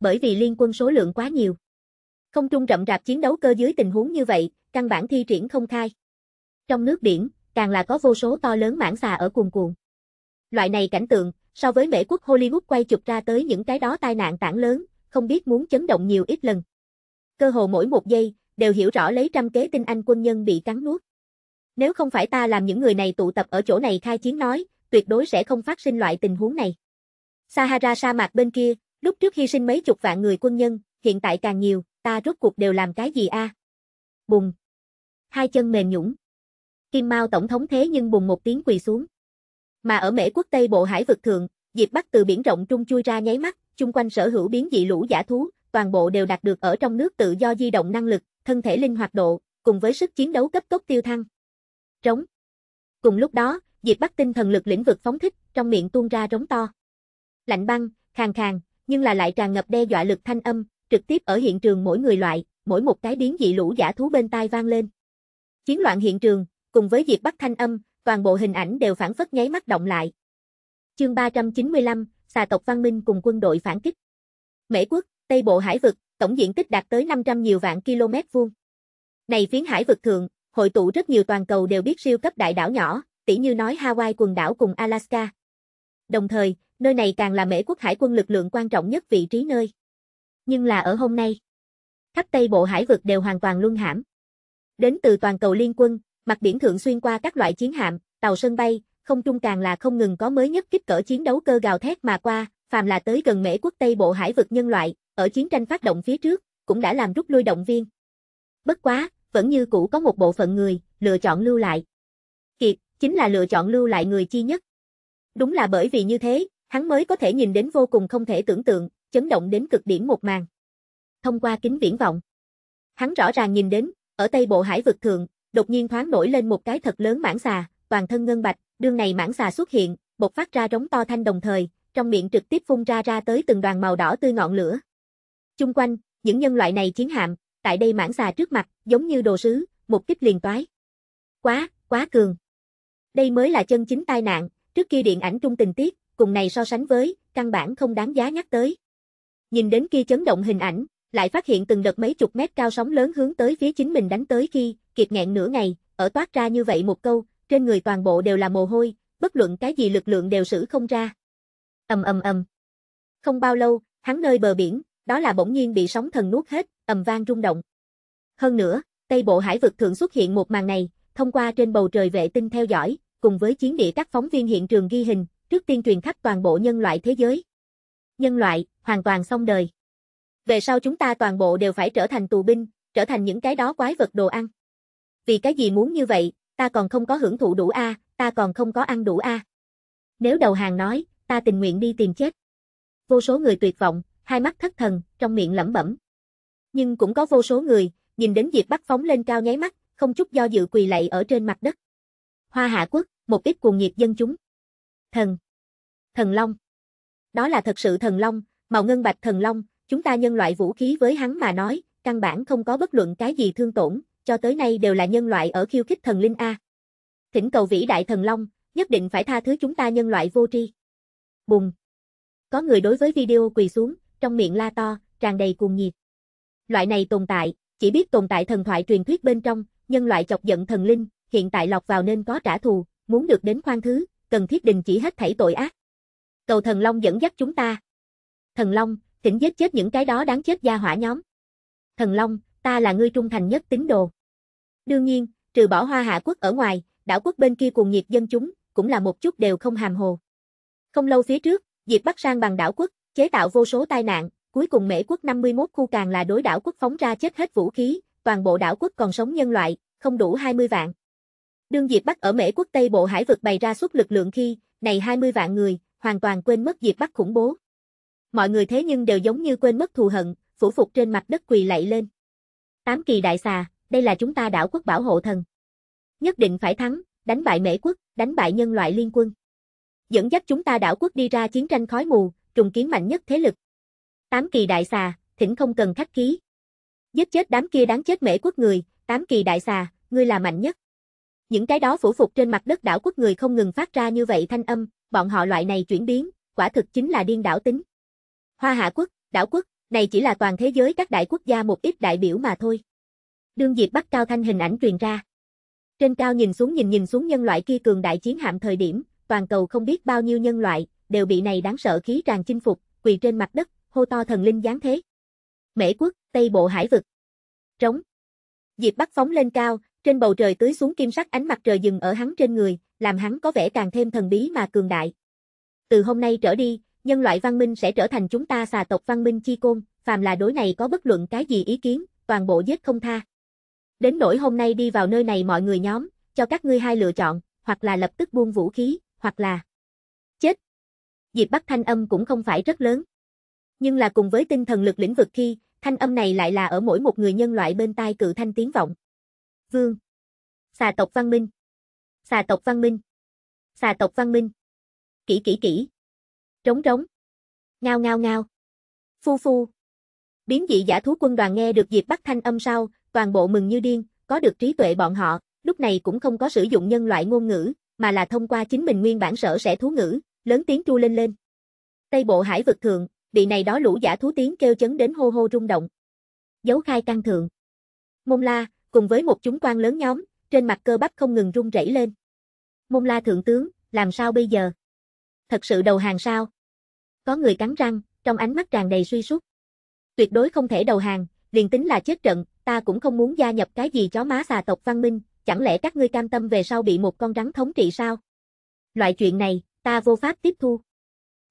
Bởi vì liên quân số lượng quá nhiều. Không trung rậm rạp chiến đấu cơ dưới tình huống như vậy, căn bản thi triển không khai. Trong nước biển, càng là có vô số to lớn mãng xà ở cuồn cuộn. Loại này cảnh tượng, so với Mễ quốc Hollywood quay chụp ra tới những cái đó tai nạn tảng lớn, không biết muốn chấn động nhiều ít lần. Cơ hồ mỗi một giây, đều hiểu rõ lấy trăm kế tinh anh quân nhân bị cắn nuốt. Nếu không phải ta làm những người này tụ tập ở chỗ này khai chiến nói, tuyệt đối sẽ không phát sinh loại tình huống này. Sahara sa mạc bên kia, lúc trước hy sinh mấy chục vạn người quân nhân, hiện tại càng nhiều, ta rốt cuộc đều làm cái gì a? À? Bùng. Hai chân mềm nhũng. Kim Mao tổng thống thế nhưng bùng một tiếng quỳ xuống. Mà ở Mễ quốc Tây bộ hải vực thượng, Diệp Bắc từ biển rộng trung chui ra nháy mắt, chung quanh sở hữu biến dị lũ giả thú, toàn bộ đều đạt được ở trong nước tự do di động năng lực, thân thể linh hoạt độ, cùng với sức chiến đấu cấp tốc tiêu thăng. Rống. Cùng lúc đó, Diệp Bắc tinh thần lực lĩnh vực phóng thích, trong miệng tuôn ra rống to. Lạnh băng, khàn khàn, nhưng là lại tràn ngập đe dọa lực thanh âm, trực tiếp ở hiện trường mỗi người loại, mỗi một cái biến dị lũ giả thú bên tai vang lên. Chiến loạn hiện trường, cùng với Diệp Bắc thanh âm, toàn bộ hình ảnh đều phản phất nháy mắt động lại. Chương 395, xà tộc văn minh cùng quân đội phản kích. Mễ quốc, Tây Bộ Hải vực, tổng diện tích đạt tới 500 nhiều vạn km vuông. Này phiến hải vực thượng, hội tụ rất nhiều toàn cầu đều biết siêu cấp đại đảo nhỏ, tỉ như nói Hawaii quần đảo cùng Alaska. Đồng thời, nơi này càng là Mễ quốc hải quân lực lượng quan trọng nhất vị trí nơi. Nhưng là ở hôm nay, khắp Tây Bộ hải vực đều hoàn toàn luân hãm. Đến từ toàn cầu liên quân, mặt biển thượng xuyên qua các loại chiến hạm, tàu sân bay, không trung càng là không ngừng có mới nhất kích cỡ chiến đấu cơ gào thét mà qua, phàm là tới gần Mễ quốc Tây Bộ hải vực nhân loại, ở chiến tranh phát động phía trước, cũng đã làm rút lui động viên. Bất quá, vẫn như cũ có một bộ phận người, lựa chọn lưu lại. Kiệt, chính là lựa chọn lưu lại người chi nhất. Đúng là bởi vì như thế, hắn mới có thể nhìn đến vô cùng không thể tưởng tượng, chấn động đến cực điểm một màn. Thông qua kính viễn vọng, hắn rõ ràng nhìn đến, ở tây bộ hải vực thượng, đột nhiên thoáng nổi lên một cái thật lớn mãng xà, toàn thân ngân bạch, đương này mãng xà xuất hiện, bộc phát ra rống to thanh đồng thời, trong miệng trực tiếp phun ra ra tới từng đoàn màu đỏ tươi ngọn lửa. Chung quanh, những nhân loại này chiến hạm, tại đây mãn xà trước mặt, giống như đồ sứ, một kích liền toái. Quá, quá cường. Đây mới là chân chính tai nạn, trước kia điện ảnh trung tình tiết, cùng này so sánh với, căn bản không đáng giá nhắc tới. Nhìn đến kia chấn động hình ảnh, lại phát hiện từng đợt mấy chục mét cao sóng lớn hướng tới phía chính mình đánh tới khi, kiệt nghẹn nửa ngày, ở toát ra như vậy một câu, trên người toàn bộ đều là mồ hôi, bất luận cái gì lực lượng đều xử không ra. Ầm ầm ầm. Không bao lâu, hắn nơi bờ biển, đó là bỗng nhiên bị sóng thần nuốt hết, ầm vang rung động. Hơn nữa, Tây Bộ Hải vực thượng xuất hiện một màn này, thông qua trên bầu trời vệ tinh theo dõi, cùng với chiến địa các phóng viên hiện trường ghi hình, trước tiên truyền khắp toàn bộ nhân loại thế giới. Nhân loại, hoàn toàn xong đời. Về sau chúng ta toàn bộ đều phải trở thành tù binh, trở thành những cái đó quái vật đồ ăn. Vì cái gì muốn như vậy, ta còn không có hưởng thụ đủ a, ta còn không có ăn đủ a. Nếu đầu hàng nói, ta tình nguyện đi tìm chết. Vô số người tuyệt vọng, hai mắt thất thần, trong miệng lẩm bẩm, nhưng cũng có vô số người, nhìn đến Diệp Bắc phóng lên cao nháy mắt, không chút do dự quỳ lạy ở trên mặt đất. Hoa Hạ Quốc, một ít cuồng nhiệt dân chúng. Thần. Thần Long. Đó là thật sự Thần Long, màu ngân bạch Thần Long, chúng ta nhân loại vũ khí với hắn mà nói, căn bản không có bất luận cái gì thương tổn, cho tới nay đều là nhân loại ở khiêu khích thần linh A. Thỉnh cầu vĩ đại Thần Long, nhất định phải tha thứ chúng ta nhân loại vô tri. Bùng. Có người đối với video quỳ xuống, trong miệng la to, tràn đầy cuồng nhiệt. Loại này tồn tại, chỉ biết tồn tại thần thoại truyền thuyết bên trong, nhân loại chọc giận thần linh, hiện tại lọc vào nên có trả thù, muốn được đến khoan thứ, cần thiết đình chỉ hết thảy tội ác. Cầu thần long dẫn dắt chúng ta. Thần long, thỉnh giết chết những cái đó đáng chết gia hỏa nhóm. Thần long, ta là ngươi trung thành nhất tín đồ. Đương nhiên, trừ bỏ hoa hạ quốc ở ngoài, đảo quốc bên kia cùng nhiệt dân chúng, cũng là một chút đều không hàm hồ. Không lâu phía trước, Diệp Bắc sang bằng đảo quốc, chế tạo vô số tai nạn, Cuối cùng Mễ quốc 51 khu càng là đối đảo quốc phóng ra chết hết vũ khí, toàn bộ đảo quốc còn sống nhân loại, không đủ 20 vạn. Đương Diệp Bắc ở Mễ quốc Tây Bộ Hải vực bày ra suất lực lượng khi, này 20 vạn người, hoàn toàn quên mất Diệp Bắc khủng bố. Mọi người thế nhưng đều giống như quên mất thù hận, phủ phục trên mặt đất quỳ lạy lên. Tám kỳ đại xà, đây là chúng ta đảo quốc bảo hộ thần. Nhất định phải thắng, đánh bại Mễ quốc, đánh bại nhân loại liên quân. Dẫn dắt chúng ta đảo quốc đi ra chiến tranh khói mù, trùng kiến mạnh nhất thế lực, Tám kỳ đại xà, thỉnh không cần khách khí. Giết chết đám kia đáng chết mễ quốc người, tám kỳ đại xà, ngươi là mạnh nhất. Những cái đó phủ phục trên mặt đất đảo quốc người không ngừng phát ra như vậy thanh âm, bọn họ loại này chuyển biến, quả thực chính là điên đảo tính. Hoa hạ quốc, đảo quốc, này chỉ là toàn thế giới các đại quốc gia một ít đại biểu mà thôi. Đương Diệp bắt cao thanh hình ảnh truyền ra. Trên cao nhìn xuống nhìn nhìn xuống nhân loại kia cường đại chiến hạm thời điểm, toàn cầu không biết bao nhiêu nhân loại, đều bị này đáng sợ khí tràn chinh phục, quỳ trên mặt đất, hô to thần linh giáng thế. Mễ quốc, Tây Bộ Hải vực. Trống. Diệp Bắc phóng lên cao, trên bầu trời tưới xuống kim sắc ánh mặt trời dừng ở hắn trên người, làm hắn có vẻ càng thêm thần bí mà cường đại. Từ hôm nay trở đi, nhân loại văn minh sẽ trở thành chúng ta xà tộc văn minh chi côn, phàm là đối này có bất luận cái gì ý kiến, toàn bộ giết không tha. Đến nỗi hôm nay đi vào nơi này mọi người nhóm, cho các ngươi hai lựa chọn, hoặc là lập tức buông vũ khí, hoặc là chết. Diệp Bắc thanh âm cũng không phải rất lớn nhưng là cùng với tinh thần lực lĩnh vực khi, thanh âm này lại là ở mỗi một người nhân loại bên tai cự thanh tiếng vọng. Vương. Xà tộc văn minh. Xà tộc văn minh. Xà tộc văn minh. Kỹ kỹ kỹ. Trống trống. Ngao ngao ngao. Phu phu. Biến dị giả thú quân đoàn nghe được dịp bắt thanh âm sau, toàn bộ mừng như điên, có được trí tuệ bọn họ, lúc này cũng không có sử dụng nhân loại ngôn ngữ, mà là thông qua chính mình nguyên bản sở sẽ thú ngữ, lớn tiếng tru lên lên. Tây bộ hải vực thượng, bị này đó lũ giả thú tiếng kêu chấn đến hô hô rung động. giấu khai căng thượng. Môn la, cùng với một chúng quan lớn nhóm, trên mặt cơ bắp không ngừng rung rẩy lên. Môn la thượng tướng, làm sao bây giờ? Thật sự đầu hàng sao? Có người cắn răng, trong ánh mắt tràn đầy suy sút. Tuyệt đối không thể đầu hàng, liền tính là chết trận, ta cũng không muốn gia nhập cái gì chó má xà tộc văn minh, chẳng lẽ các ngươi cam tâm về sau bị một con rắn thống trị sao? Loại chuyện này, ta vô pháp tiếp thu.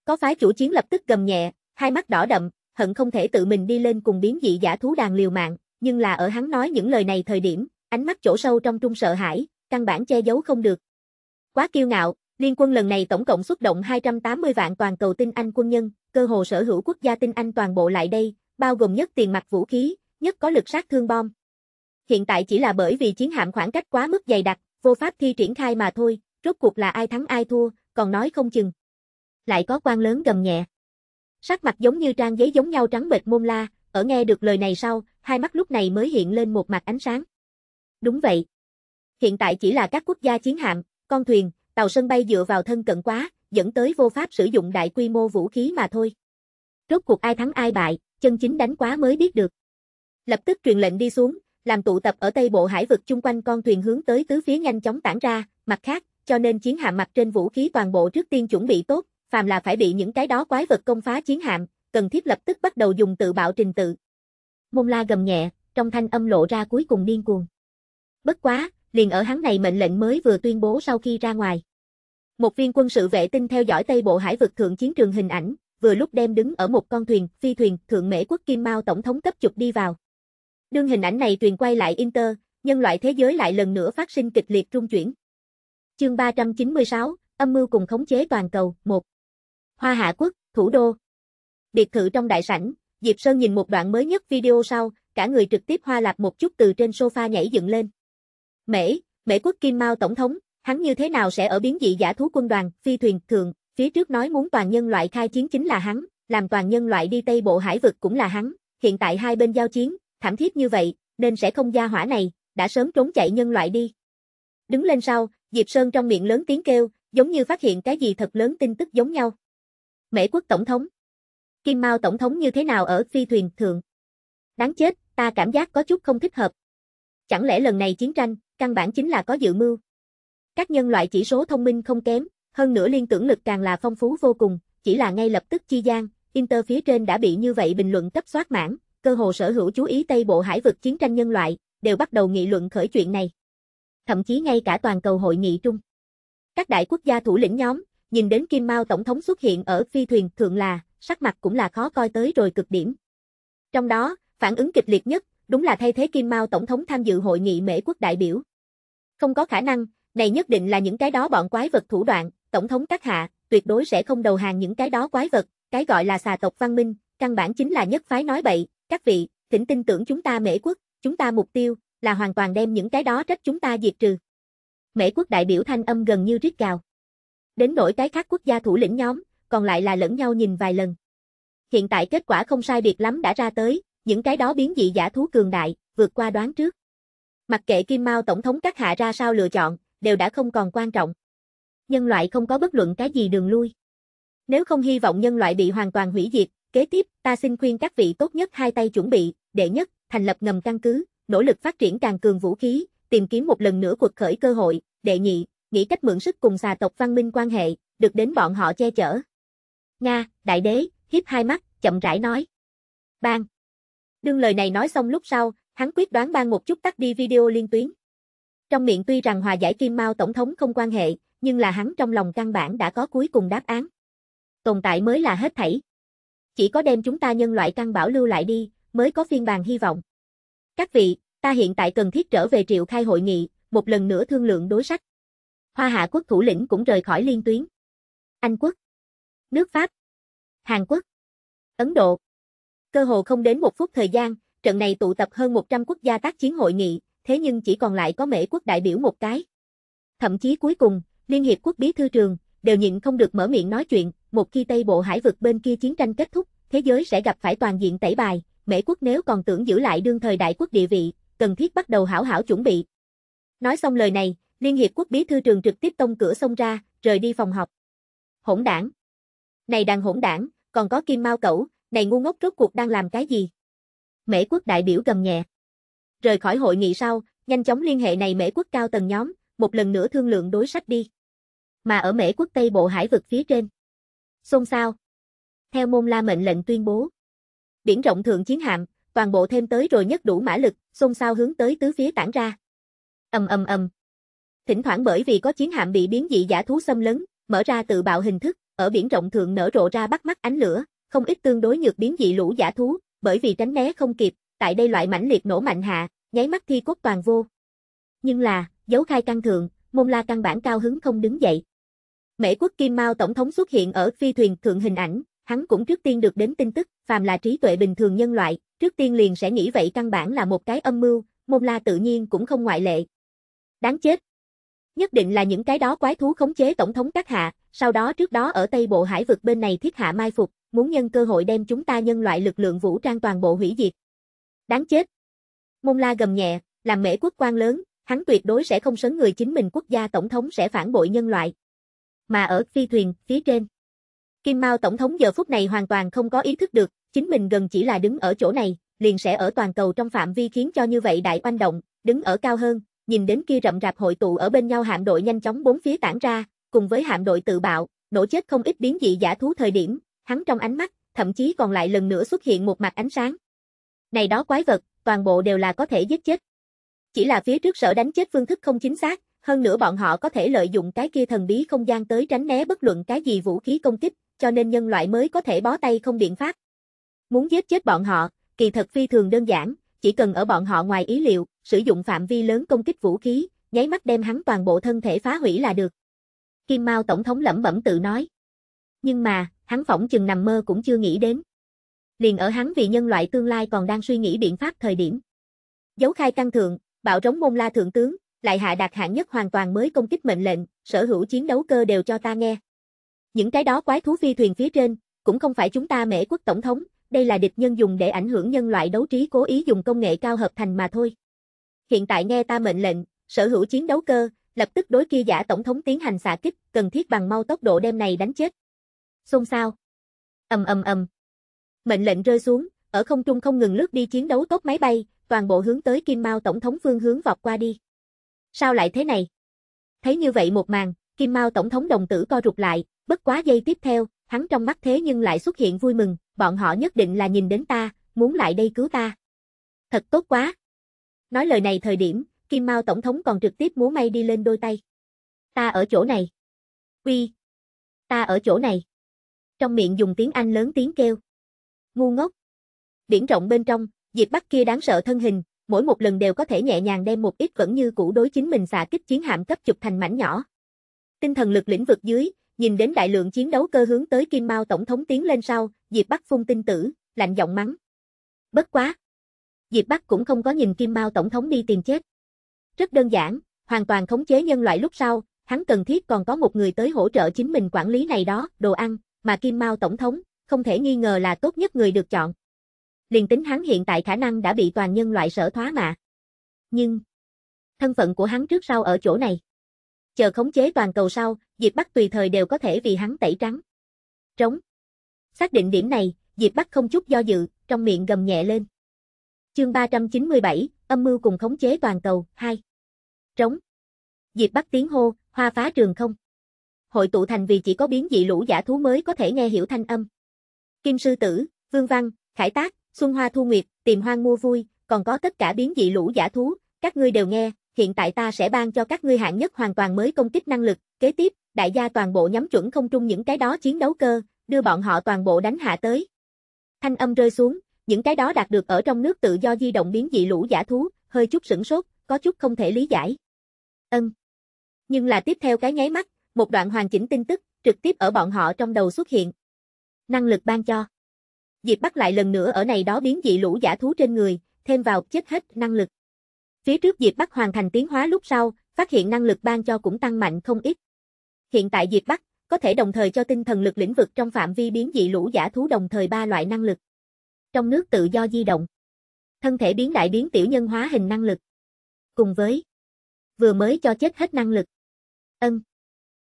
Có phái chủ chiến lập tức gầm nhẹ, hai mắt đỏ đậm, hận không thể tự mình đi lên cùng biến dị giả thú đàn liều mạng, nhưng là ở hắn nói những lời này thời điểm, ánh mắt chỗ sâu trong trung sợ hãi, căn bản che giấu không được. Quá kiêu ngạo, liên quân lần này tổng cộng xuất động 280 vạn toàn cầu tinh anh quân nhân, cơ hồ sở hữu quốc gia tinh anh toàn bộ lại đây, bao gồm nhất tiền mặt vũ khí, nhất có lực sát thương bom. Hiện tại chỉ là bởi vì chiến hạm khoảng cách quá mức dày đặc, vô pháp thi triển khai mà thôi, rốt cuộc là ai thắng ai thua, còn nói không chừng. Lại có quan lớn gầm nhẹ. Sắc mặt giống như trang giấy giống nhau trắng bệch môn la, ở nghe được lời này sau, hai mắt lúc này mới hiện lên một mặt ánh sáng. Đúng vậy. Hiện tại chỉ là các quốc gia chiến hạm, con thuyền, tàu sân bay dựa vào thân cận quá, dẫn tới vô pháp sử dụng đại quy mô vũ khí mà thôi. Rốt cuộc ai thắng ai bại, chân chính đánh quá mới biết được. Lập tức truyền lệnh đi xuống, làm tụ tập ở tây bộ hải vực chung quanh con thuyền hướng tới tứ phía nhanh chóng tản ra, mặt khác, cho nên chiến hạm mặt trên vũ khí toàn bộ trước tiên chuẩn bị tốt, phàm là phải bị những cái đó quái vật công phá chiến hạm, cần thiết lập tức bắt đầu dùng tự bạo trình tự. Môn la gầm nhẹ, trong thanh âm lộ ra cuối cùng điên cuồng. Bất quá, liền ở hắn này mệnh lệnh mới vừa tuyên bố sau khi ra ngoài. Một viên quân sự vệ tinh theo dõi Tây Bộ Hải vực thượng chiến trường hình ảnh, vừa lúc đem đứng ở một con thuyền, phi thuyền, thượng mễ quốc Kim Mao tổng thống cấp chụp đi vào. Đương hình ảnh này truyền quay lại Inter, nhân loại thế giới lại lần nữa phát sinh kịch liệt trung chuyển. Chương 396, âm mưu cùng khống chế toàn cầu, 1. Hoa Hạ Quốc, thủ đô. Biệt thự trong đại sảnh, Diệp Sơn nhìn một đoạn mới nhất video sau, cả người trực tiếp hoa lạp một chút từ trên sofa nhảy dựng lên. Mễ, Mễ quốc Kim Mao Tổng thống, hắn như thế nào sẽ ở biến dị giả thú quân đoàn, phi thuyền, thường, phía trước nói muốn toàn nhân loại khai chiến chính là hắn, làm toàn nhân loại đi Tây Bộ Hải vực cũng là hắn, hiện tại hai bên giao chiến, thảm thiết như vậy, nên sẽ không gia hỏa này, đã sớm trốn chạy nhân loại đi. Đứng lên sau, Diệp Sơn trong miệng lớn tiếng kêu, giống như phát hiện cái gì thật lớn tin tức giống nhau. Mễ quốc tổng thống. Kim Mao tổng thống như thế nào ở phi thuyền thượng? Đáng chết, ta cảm giác có chút không thích hợp. Chẳng lẽ lần này chiến tranh, căn bản chính là có dự mưu? Các nhân loại chỉ số thông minh không kém, hơn nữa liên tưởng lực càng là phong phú vô cùng, chỉ là ngay lập tức chi gian, Inter phía trên đã bị như vậy bình luận cấp soát mãn, cơ hồ sở hữu chú ý Tây Bộ Hải vực chiến tranh nhân loại, đều bắt đầu nghị luận khởi chuyện này. Thậm chí ngay cả toàn cầu hội nghị trung, Các đại quốc gia thủ lĩnh nhóm, nhìn đến Kim Mao Tổng thống xuất hiện ở phi thuyền thượng là, sắc mặt cũng là khó coi tới rồi cực điểm. Trong đó, phản ứng kịch liệt nhất, đúng là thay thế Kim Mao Tổng thống tham dự hội nghị mễ quốc đại biểu. Không có khả năng, này nhất định là những cái đó bọn quái vật thủ đoạn, Tổng thống các hạ, tuyệt đối sẽ không đầu hàng những cái đó quái vật, cái gọi là xà tộc văn minh, căn bản chính là nhất phái nói bậy, các vị, thỉnh tin tưởng chúng ta mễ quốc, chúng ta mục tiêu, là hoàn toàn đem những cái đó trách chúng ta diệt trừ. Mễ quốc đại biểu thanh âm gần như rít gào đến nỗi cái khác quốc gia thủ lĩnh nhóm, còn lại là lẫn nhau nhìn vài lần. Hiện tại kết quả không sai biệt lắm đã ra tới, những cái đó biến dị giả thú cường đại, vượt qua đoán trước. Mặc kệ Kim Mao Tổng thống các hạ ra sao lựa chọn, đều đã không còn quan trọng. Nhân loại không có bất luận cái gì đường lui. Nếu không hy vọng nhân loại bị hoàn toàn hủy diệt, kế tiếp, ta xin khuyên các vị tốt nhất hai tay chuẩn bị, đệ nhất, thành lập ngầm căn cứ, nỗ lực phát triển càng cường vũ khí, tìm kiếm một lần nữa cuộc khởi cơ hội, đệ nhị, nghĩ cách mượn sức cùng xà tộc văn minh quan hệ, được đến bọn họ che chở. Nga, đại đế, hiếp hai mắt, chậm rãi nói. Bang. Đương lời này nói xong lúc sau, hắn quyết đoán bang một chút tắt đi video liên tuyến. Trong miệng tuy rằng hòa giải Kim Mao tổng thống không quan hệ, nhưng là hắn trong lòng căn bản đã có cuối cùng đáp án. Tồn tại mới là hết thảy. Chỉ có đem chúng ta nhân loại căn bảo lưu lại đi, mới có phiên bàn hy vọng. Các vị, ta hiện tại cần thiết trở về triệu khai hội nghị, một lần nữa thương lượng đối sách. Hoa Hạ quốc thủ lĩnh cũng rời khỏi liên tuyến. Anh quốc, nước Pháp, Hàn Quốc, Ấn Độ. Cơ hồ không đến một phút thời gian, trận này tụ tập hơn 100 quốc gia tác chiến hội nghị, thế nhưng chỉ còn lại có Mễ quốc đại biểu một cái. Thậm chí cuối cùng, Liên Hiệp Quốc Bí Thư Trường, đều nhịn không được mở miệng nói chuyện, một khi Tây Bộ Hải vực bên kia chiến tranh kết thúc, thế giới sẽ gặp phải toàn diện tẩy bài, Mễ quốc nếu còn tưởng giữ lại đương thời đại quốc địa vị, cần thiết bắt đầu hảo hảo chuẩn bị. Nói xong lời này, Liên Hiệp Quốc bí thư trường trực tiếp tông cửa xông ra, rời đi phòng học. Hỗn đảng. Này đàn hỗn đảng, còn có kim mau cẩu, này ngu ngốc rốt cuộc đang làm cái gì? Mễ quốc đại biểu gầm nhẹ. Rời khỏi hội nghị sau, nhanh chóng liên hệ này mễ quốc cao tầng nhóm, một lần nữa thương lượng đối sách đi. Mà ở mễ quốc Tây Bộ Hải vực phía trên. Xôn sao? Theo môn la mệnh lệnh tuyên bố. Biển rộng thượng chiến hạm, toàn bộ thêm tới rồi nhất đủ mã lực, xôn sao hướng tới tứ phía tản ra. ầm ầm ầm, Thỉnh thoảng bởi vì có chiến hạm bị biến dị giả thú xâm lấn, mở ra tự bạo hình thức, ở biển rộng thượng nở rộ ra bắt mắt ánh lửa, không ít tương đối nhược biến dị lũ giả thú, bởi vì tránh né không kịp, tại đây loại mãnh liệt nổ mạnh hạ, nháy mắt thi cốt toàn vô. Nhưng là, dấu khai căng thượng, môn la căn bản cao hứng không đứng dậy. mỹ quốc Kim Mao tổng thống xuất hiện ở phi thuyền thượng hình ảnh, hắn cũng trước tiên được đến tin tức, phàm là trí tuệ bình thường nhân loại, trước tiên liền sẽ nghĩ vậy căn bản là một cái âm mưu, môn la tự nhiên cũng không ngoại lệ. Đáng chết, Nhất định là những cái đó quái thú khống chế tổng thống các hạ, sau đó trước đó ở Tây Bộ Hải vực bên này thiết hạ mai phục, muốn nhân cơ hội đem chúng ta nhân loại lực lượng vũ trang toàn bộ hủy diệt. Đáng chết. Môn la gầm nhẹ, làm mễ quốc quan lớn, hắn tuyệt đối sẽ không sấn người chính mình quốc gia tổng thống sẽ phản bội nhân loại. Mà ở phi thuyền, phía trên. Kim Mao tổng thống giờ phút này hoàn toàn không có ý thức được, chính mình gần chỉ là đứng ở chỗ này, liền sẽ ở toàn cầu trong phạm vi khiến cho như vậy đại oanh động, đứng ở cao hơn, nhìn đến kia rậm rạp hội tụ ở bên nhau hạm đội nhanh chóng bốn phía tản ra, cùng với hạm đội tự bạo, nổ chết không ít biến dị giả thú thời điểm, hắn trong ánh mắt, thậm chí còn lại lần nữa xuất hiện một mặt ánh sáng. Này đó quái vật, toàn bộ đều là có thể giết chết. Chỉ là phía trước sở đánh chết phương thức không chính xác, hơn nữa bọn họ có thể lợi dụng cái kia thần bí không gian tới tránh né bất luận cái gì vũ khí công kích, cho nên nhân loại mới có thể bó tay không biện pháp. Muốn giết chết bọn họ, kỳ thật phi thường đơn giản, chỉ cần ở bọn họ ngoài ý liệu, sử dụng phạm vi lớn công kích vũ khí, nháy mắt đem hắn toàn bộ thân thể phá hủy là được. Kim Mao Tổng thống lẩm bẩm tự nói. Nhưng mà, hắn phỏng chừng nằm mơ cũng chưa nghĩ đến. Liền ở hắn vì nhân loại tương lai còn đang suy nghĩ biện pháp thời điểm. Dấu khai căng thượng, bạo trống môn la thượng tướng, lại hạ đạt hạng nhất hoàn toàn mới công kích mệnh lệnh, sở hữu chiến đấu cơ đều cho ta nghe. Những cái đó quái thú phi thuyền phía trên, cũng không phải chúng ta mễ quốc tổng thống, đây là địch nhân dùng để ảnh hưởng nhân loại đấu trí cố ý dùng công nghệ cao hợp thành mà thôi hiện tại nghe ta mệnh lệnh, sở hữu chiến đấu cơ, lập tức đối kia giả tổng thống tiến hành xạ kích, cần thiết bằng mau tốc độ đem này đánh chết. Xôn sao Ầm ầm ầm. Mệnh lệnh rơi xuống, ở không trung không ngừng lướt đi chiến đấu tốt máy bay, toàn bộ hướng tới Kim Mao tổng thống phương hướng vọt qua đi. Sao lại thế này? Thấy như vậy một màn, Kim Mao tổng thống đồng tử co rụt lại, bất quá giây tiếp theo, hắn trong mắt thế nhưng lại xuất hiện vui mừng, bọn họ nhất định là nhìn đến ta, muốn lại đây cứu ta. Thật tốt quá, Nói lời này thời điểm, Kim Mao Tổng thống còn trực tiếp múa may đi lên đôi tay. Ta ở chỗ này. Uy. Ta ở chỗ này. Trong miệng dùng tiếng Anh lớn tiếng kêu. Ngu ngốc. biển rộng bên trong, Diệp Bắc kia đáng sợ thân hình, mỗi một lần đều có thể nhẹ nhàng đem một ít vẫn như cũ đối chính mình xạ kích chiến hạm cấp chụp thành mảnh nhỏ. Tinh thần lực lĩnh vực dưới, nhìn đến đại lượng chiến đấu cơ hướng tới Kim Mao tổng thống tiến lên sau, Diệp Bắc phun tinh tử, lạnh giọng mắng. Bất quá, Diệp Bắc cũng không có nhìn Kim Mao Tổng thống đi tìm chết. Rất đơn giản, hoàn toàn khống chế nhân loại lúc sau, hắn cần thiết còn có một người tới hỗ trợ chính mình quản lý này đó, đồ ăn, mà Kim Mao Tổng thống, không thể nghi ngờ là tốt nhất người được chọn. Liền tính hắn hiện tại khả năng đã bị toàn nhân loại sở thoá mà, Nhưng, thân phận của hắn trước sau ở chỗ này. Chờ khống chế toàn cầu sau, Diệp Bắc tùy thời đều có thể vì hắn tẩy trắng. Trống. Xác định điểm này, Diệp Bắc không chút do dự, trong miệng gầm nhẹ lên. Chương 397, âm mưu cùng khống chế toàn cầu, 2. Trống. Diệp Bắc tiếng hô, hoa phá trường không. Hội tụ thành vì chỉ có biến dị lũ giả thú mới có thể nghe hiểu thanh âm. Kim sư tử, Vương Văn, Khải Tác, Xuân Hoa Thu Nguyệt, tìm hoang mua vui, còn có tất cả biến dị lũ giả thú, các ngươi đều nghe, hiện tại ta sẽ ban cho các ngươi hạng nhất hoàn toàn mới công kích năng lực, kế tiếp, đại gia toàn bộ nhắm chuẩn không trung những cái đó chiến đấu cơ, đưa bọn họ toàn bộ đánh hạ tới. Thanh âm rơi xuống, những cái đó đạt được ở trong nước tự do di động biến dị lũ giả thú, hơi chút sửng sốt, có chút không thể lý giải. Ân. Nhưng là tiếp theo cái nháy mắt, một đoạn hoàn chỉnh tin tức, trực tiếp ở bọn họ trong đầu xuất hiện. Năng lực ban cho. Diệp bắt lại lần nữa ở này đó biến dị lũ giả thú trên người, thêm vào chết hết năng lực. Phía trước Diệp Bắc hoàn thành tiến hóa lúc sau, phát hiện năng lực ban cho cũng tăng mạnh không ít. Hiện tại Diệp Bắc có thể đồng thời cho tinh thần lực lĩnh vực trong phạm vi biến dị lũ giả thú đồng thời ba loại năng lực trong nước tự do di động. Thân thể biến đại biến tiểu nhân hóa hình năng lực. Cùng với vừa mới cho chết hết năng lực. Ân.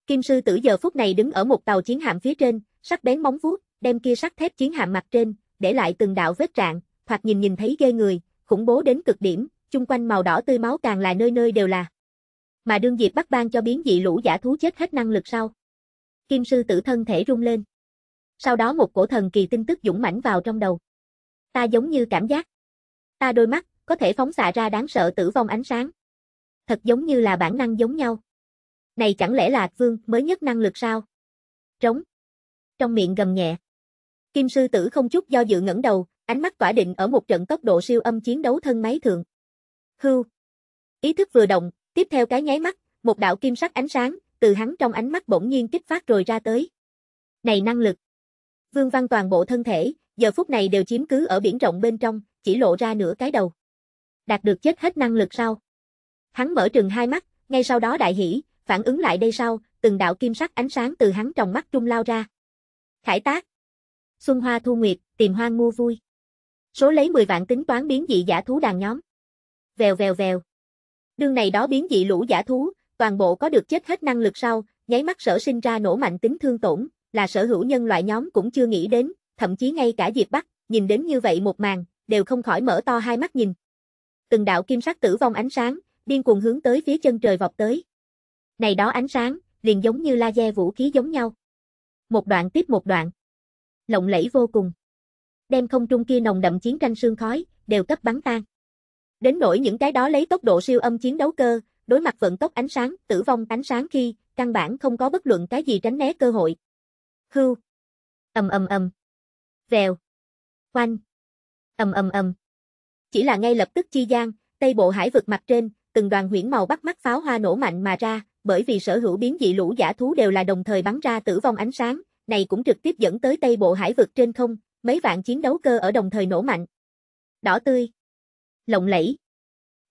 Kim sư tử giờ phút này đứng ở một tàu chiến hạm phía trên, sắc bén móng vuốt, đem kia sắt thép chiến hạm mặt trên, để lại từng đạo vết trạng thoạt nhìn nhìn thấy ghê người, khủng bố đến cực điểm, chung quanh màu đỏ tươi máu càng là nơi nơi đều là. Mà đương diệp bắt ban cho biến dị lũ giả thú chết hết năng lực sau. Kim sư tử thân thể rung lên. Sau đó một cổ thần kỳ tin tức dũng mãnh vào trong đầu. Ta giống như cảm giác. Ta đôi mắt, có thể phóng xạ ra đáng sợ tử vong ánh sáng. Thật giống như là bản năng giống nhau. Này chẳng lẽ là vương mới nhất năng lực sao? Trống. Trong miệng gầm nhẹ. Kim sư tử không chút do dự ngẩng đầu, ánh mắt tỏa định ở một trận tốc độ siêu âm chiến đấu thân máy thường. Hưu. Ý thức vừa động, tiếp theo cái nháy mắt, một đạo kim sắc ánh sáng, từ hắn trong ánh mắt bỗng nhiên kích phát rồi ra tới. Này năng lực. Vương Văn toàn bộ thân thể, giờ phút này đều chiếm cứ ở biển rộng bên trong, chỉ lộ ra nửa cái đầu. Đạt được chết hết năng lực sao? Hắn mở trừng hai mắt, ngay sau đó đại hỉ, phản ứng lại đây sau, từng đạo kim sắc ánh sáng từ hắn trong mắt trung lao ra. Khải tác. Xuân hoa thu nguyệt, tìm hoang mua vui. Số lấy 10 vạn tính toán biến dị giả thú đàn nhóm. Vèo vèo vèo. Đương này đó biến dị lũ giả thú, toàn bộ có được chết hết năng lực sau, nháy mắt sở sinh ra nổ mạnh tính thương tổn, là sở hữu nhân loại nhóm cũng chưa nghĩ đến, thậm chí ngay cả Diệp Bắc, nhìn đến như vậy một màn, đều không khỏi mở to hai mắt nhìn. Từng đạo kim sắc tử vong ánh sáng, điên cuồng hướng tới phía chân trời vọt tới. Này đó ánh sáng, liền giống như laser vũ khí giống nhau. Một đoạn tiếp một đoạn. Lộng lẫy vô cùng. Đem không trung kia nồng đậm chiến tranh sương khói, đều cấp bắn tan. Đến nỗi những cái đó lấy tốc độ siêu âm chiến đấu cơ, đối mặt vận tốc ánh sáng, tử vong ánh sáng khi, căn bản không có bất luận cái gì tránh né cơ hội. Hưu. Ầm ầm ầm. Vèo. Oanh. Ầm ầm ầm. Chỉ là ngay lập tức chi gian, tây bộ hải vực mặt trên, từng đoàn huyễn màu bắt mắt pháo hoa nổ mạnh mà ra, bởi vì sở hữu biến dị lũ giả thú đều là đồng thời bắn ra tử vong ánh sáng, này cũng trực tiếp dẫn tới tây bộ hải vực trên không, mấy vạn chiến đấu cơ ở đồng thời nổ mạnh. Đỏ tươi. Lộng lẫy.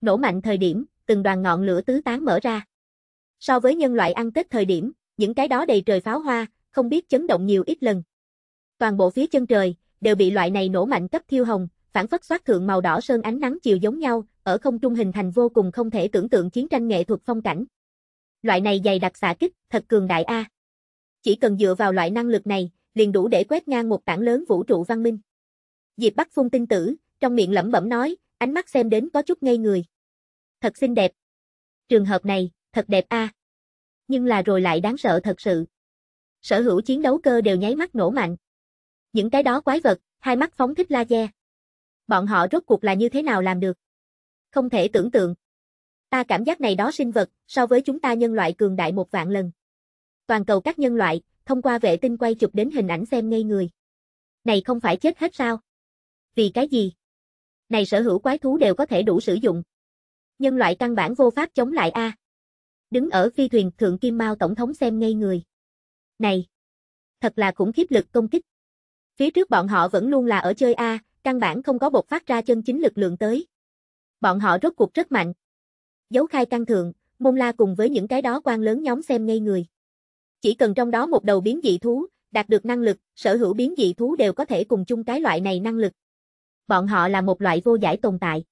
Nổ mạnh thời điểm, từng đoàn ngọn lửa tứ tán mở ra. So với nhân loại ăn Tết thời điểm, những cái đó đầy trời pháo hoa, không biết chấn động nhiều ít lần. Toàn bộ phía chân trời, đều bị loại này nổ mạnh cấp thiêu hồng, phản phất xoát thượng màu đỏ sơn ánh nắng chiều giống nhau, ở không trung hình thành vô cùng không thể tưởng tượng chiến tranh nghệ thuật phong cảnh. Loại này dày đặc xạ kích, thật cường đại a. Chỉ cần dựa vào loại năng lực này, liền đủ để quét ngang một tảng lớn vũ trụ văn minh. Diệp Bắc phun tinh tử, trong miệng lẩm bẩm nói, ánh mắt xem đến có chút ngây người. Thật xinh đẹp. Trường hợp này, thật đẹp a. Nhưng là rồi lại đáng sợ thật sự. Sở hữu chiến đấu cơ đều nháy mắt nổ mạnh. Những cái đó quái vật, hai mắt phóng thích laser. Bọn họ rốt cuộc là như thế nào làm được? Không thể tưởng tượng. Ta cảm giác này đó sinh vật, so với chúng ta nhân loại cường đại một vạn lần. Toàn cầu các nhân loại, thông qua vệ tinh quay chụp đến hình ảnh xem ngây người. Này không phải chết hết sao? Vì cái gì? Này sở hữu quái thú đều có thể đủ sử dụng. Nhân loại căn bản vô pháp chống lại A. Đứng ở phi thuyền Thượng Kim Mao Tổng thống xem ngây người. Này! Thật là khủng khiếp lực công kích. Phía trước bọn họ vẫn luôn là ở chơi A, căn bản không có bột phát ra chân chính lực lượng tới. Bọn họ rốt cuộc rất mạnh. Dấu khai căng thường, môn la cùng với những cái đó quan lớn nhóm xem ngay người. Chỉ cần trong đó một đầu biến dị thú, đạt được năng lực, sở hữu biến dị thú đều có thể cùng chung cái loại này năng lực. Bọn họ là một loại vô giải tồn tại.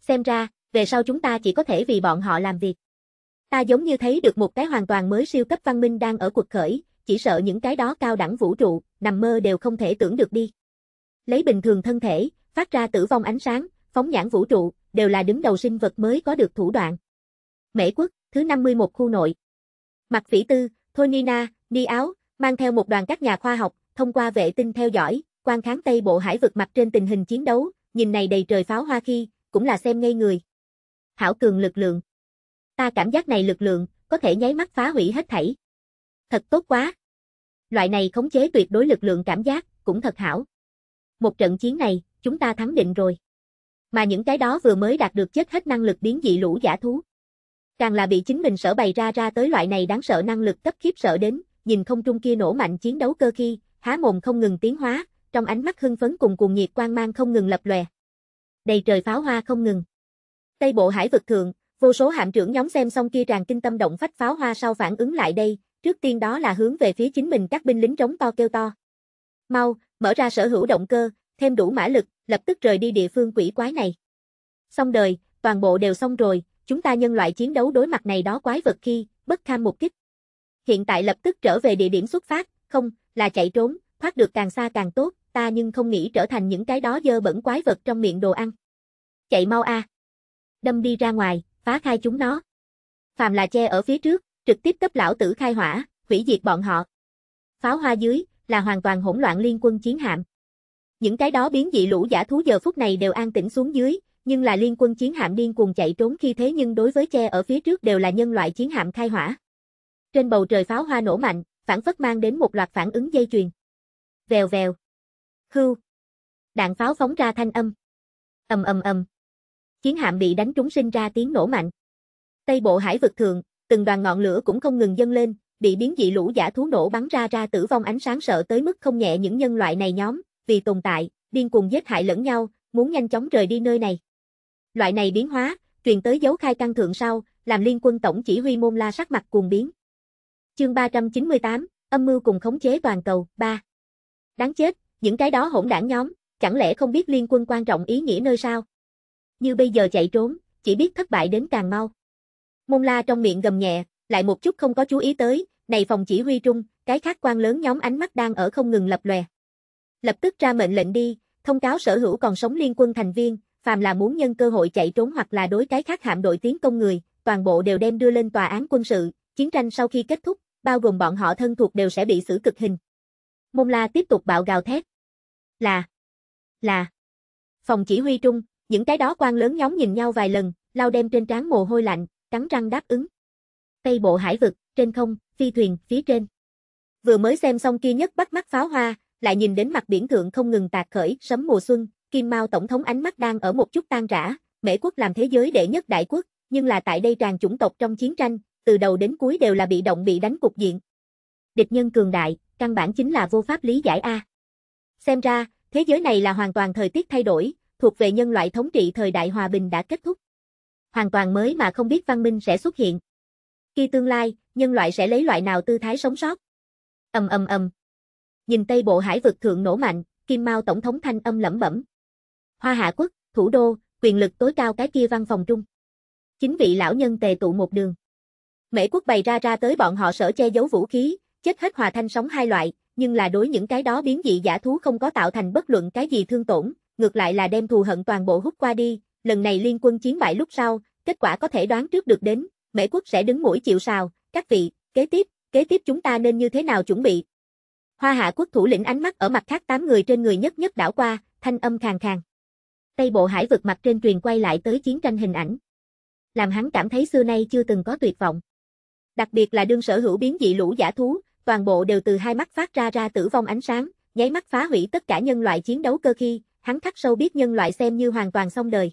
Xem ra, về sau chúng ta chỉ có thể vì bọn họ làm việc. Ta giống như thấy được một cái hoàn toàn mới siêu cấp văn minh đang ở cuộc khởi, chỉ sợ những cái đó cao đẳng vũ trụ, nằm mơ đều không thể tưởng được đi. Lấy bình thường thân thể, phát ra tử vong ánh sáng, phóng nhãn vũ trụ, đều là đứng đầu sinh vật mới có được thủ đoạn. Mễ quốc, thứ 51 khu nội. Mặt phỉ tư, Thôi Nina, Ni Áo, mang theo một đoàn các nhà khoa học, thông qua vệ tinh theo dõi, quan kháng Tây Bộ Hải vực mặt trên tình hình chiến đấu, nhìn này đầy trời pháo hoa khi, cũng là xem ngây người. Hảo cường lực lượng. Ta cảm giác này lực lượng, có thể nháy mắt phá hủy hết thảy. Thật tốt quá. Loại này khống chế tuyệt đối lực lượng cảm giác, cũng thật hảo. Một trận chiến này, chúng ta thắng định rồi. Mà những cái đó vừa mới đạt được chết hết năng lực biến dị lũ giả thú. Càng là bị chính mình sở bày ra ra tới loại này đáng sợ năng lực cấp khiếp sợ đến, nhìn không trung kia nổ mạnh chiến đấu cơ khi, há mồm không ngừng tiến hóa, trong ánh mắt hưng phấn cùng cuồng nhiệt quang mang không ngừng lập lòe. Đầy trời pháo hoa không ngừng. Tây bộ hải vực thượng, vô số hạm trưởng nhóm xem xong kia tràn kinh tâm động phách pháo hoa sau phản ứng lại đây, trước tiên đó là hướng về phía chính mình các binh lính trống to kêu to. Mau, mở ra sở hữu động cơ, thêm đủ mã lực, lập tức rời đi địa phương quỷ quái này. Xong đời, toàn bộ đều xong rồi, chúng ta nhân loại chiến đấu đối mặt này đó quái vật khi, bất kham một kích. Hiện tại lập tức trở về địa điểm xuất phát, không, là chạy trốn, thoát được càng xa càng tốt, ta nhưng không nghĩ trở thành những cái đó dơ bẩn quái vật trong miệng đồ ăn. Chạy mau a. Đâm đi ra ngoài, phá khai chúng nó. Phàm là che ở phía trước, trực tiếp cấp lão tử khai hỏa, hủy diệt bọn họ. Pháo hoa dưới, là hoàn toàn hỗn loạn liên quân chiến hạm. Những cái đó biến dị lũ giả thú giờ phút này đều an tĩnh xuống dưới, nhưng là liên quân chiến hạm điên cuồng chạy trốn khi thế nhưng đối với che ở phía trước đều là nhân loại chiến hạm khai hỏa. Trên bầu trời pháo hoa nổ mạnh, phản phất mang đến một loạt phản ứng dây chuyền. Vèo vèo. Hưu. Đạn pháo phóng ra thanh âm. Ầm ầm ầm. Chiến hạm bị đánh trúng sinh ra tiếng nổ mạnh. Tây bộ hải vực thượng từng đoàn ngọn lửa cũng không ngừng dâng lên, bị biến dị lũ giả thú nổ bắn ra ra tử vong ánh sáng sợ tới mức không nhẹ những nhân loại này nhóm, vì tồn tại, điên cuồng giết hại lẫn nhau, muốn nhanh chóng rời đi nơi này. Loại này biến hóa, truyền tới dấu khai căn thượng sau, làm liên quân tổng chỉ huy môn la sắc mặt cuồng biến. Chương 398, âm mưu cùng khống chế toàn cầu, 3. Đáng chết, những cái đó hỗn đảng nhóm, chẳng lẽ không biết liên quân quan trọng ý nghĩa nơi sao? Như bây giờ chạy trốn, chỉ biết thất bại đến càng mau. Môn la trong miệng gầm nhẹ, lại một chút không có chú ý tới, này phòng chỉ huy trung, cái khác quan lớn nhóm ánh mắt đang ở không ngừng lập lòe. Lập tức ra mệnh lệnh đi, thông cáo sở hữu còn sống liên quân thành viên, phàm là muốn nhân cơ hội chạy trốn hoặc là đối cái khác hạm đội tiến công người, toàn bộ đều đem đưa lên tòa án quân sự, chiến tranh sau khi kết thúc, bao gồm bọn họ thân thuộc đều sẽ bị xử cực hình. Môn la tiếp tục bạo gào thét. Là, là, phòng chỉ huy trung, những cái đó quan lớn nhóm nhìn nhau vài lần, lau đem trên trán mồ hôi lạnh, cắn răng đáp ứng. Tây bộ hải vực, trên không, phi thuyền, phía trên. Vừa mới xem xong kia nhất bắt mắt pháo hoa, lại nhìn đến mặt biển thượng không ngừng tạc khởi, sấm mùa xuân, Kim Mao tổng thống ánh mắt đang ở một chút tan rã, mỹ quốc làm thế giới đệ nhất đại quốc, nhưng là tại đây tràn chủng tộc trong chiến tranh, từ đầu đến cuối đều là bị động bị đánh cục diện. Địch nhân cường đại, căn bản chính là vô pháp lý giải a. Xem ra, thế giới này là hoàn toàn thời tiết thay đổi, thuộc về nhân loại thống trị thời đại hòa bình đã kết thúc hoàn toàn mới mà không biết văn minh sẽ xuất hiện. Khi tương lai, nhân loại sẽ lấy loại nào tư thái sống sót? Ầm ầm ầm. Nhìn Tây Bộ Hải vực thượng nổ mạnh, Kim Mao tổng thống thanh âm lẩm bẩm. Hoa Hạ quốc, thủ đô, quyền lực tối cao cái kia văn phòng trung. Chính vị lão nhân tề tụ một đường. Mễ quốc bày ra ra tới bọn họ sở che giấu vũ khí, chết hết hòa thanh sóng hai loại, nhưng là đối những cái đó biến dị giả thú không có tạo thành bất luận cái gì thương tổn, ngược lại là đem thù hận toàn bộ hút qua đi, lần này liên quân chiến bại lúc sau, kết quả có thể đoán trước được đến, Mễ quốc sẽ đứng mũi chịu sào, các vị, kế tiếp, kế tiếp chúng ta nên như thế nào chuẩn bị? Hoa hạ quốc thủ lĩnh ánh mắt ở mặt khác tám người trên người nhất nhất đảo qua, thanh âm khàn khàn. Tây bộ hải vực mặt trên truyền quay lại tới chiến tranh hình ảnh. Làm hắn cảm thấy xưa nay chưa từng có tuyệt vọng. Đặc biệt là đương sở hữu biến dị lũ giả thú, toàn bộ đều từ hai mắt phát ra ra tử vong ánh sáng, nháy mắt phá hủy tất cả nhân loại chiến đấu cơ khi, hắn khắc sâu biết nhân loại xem như hoàn toàn xong đời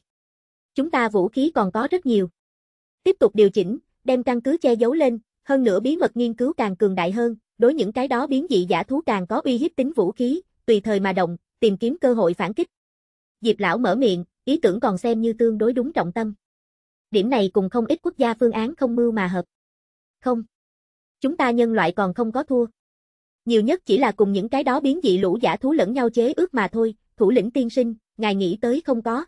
chúng ta vũ khí còn có rất nhiều. Tiếp tục điều chỉnh, đem căn cứ che giấu lên, hơn nữa bí mật nghiên cứu càng cường đại hơn, đối những cái đó biến dị giả thú càng có uy hiếp tính vũ khí, tùy thời mà động, tìm kiếm cơ hội phản kích. Diệp lão mở miệng, ý tưởng còn xem như tương đối đúng trọng tâm. Điểm này cùng không ít quốc gia phương án không mưu mà hợp. Không. Chúng ta nhân loại còn không có thua. Nhiều nhất chỉ là cùng những cái đó biến dị lũ giả thú lẫn nhau chế ước mà thôi, thủ lĩnh tiên sinh, ngài nghĩ tới không có.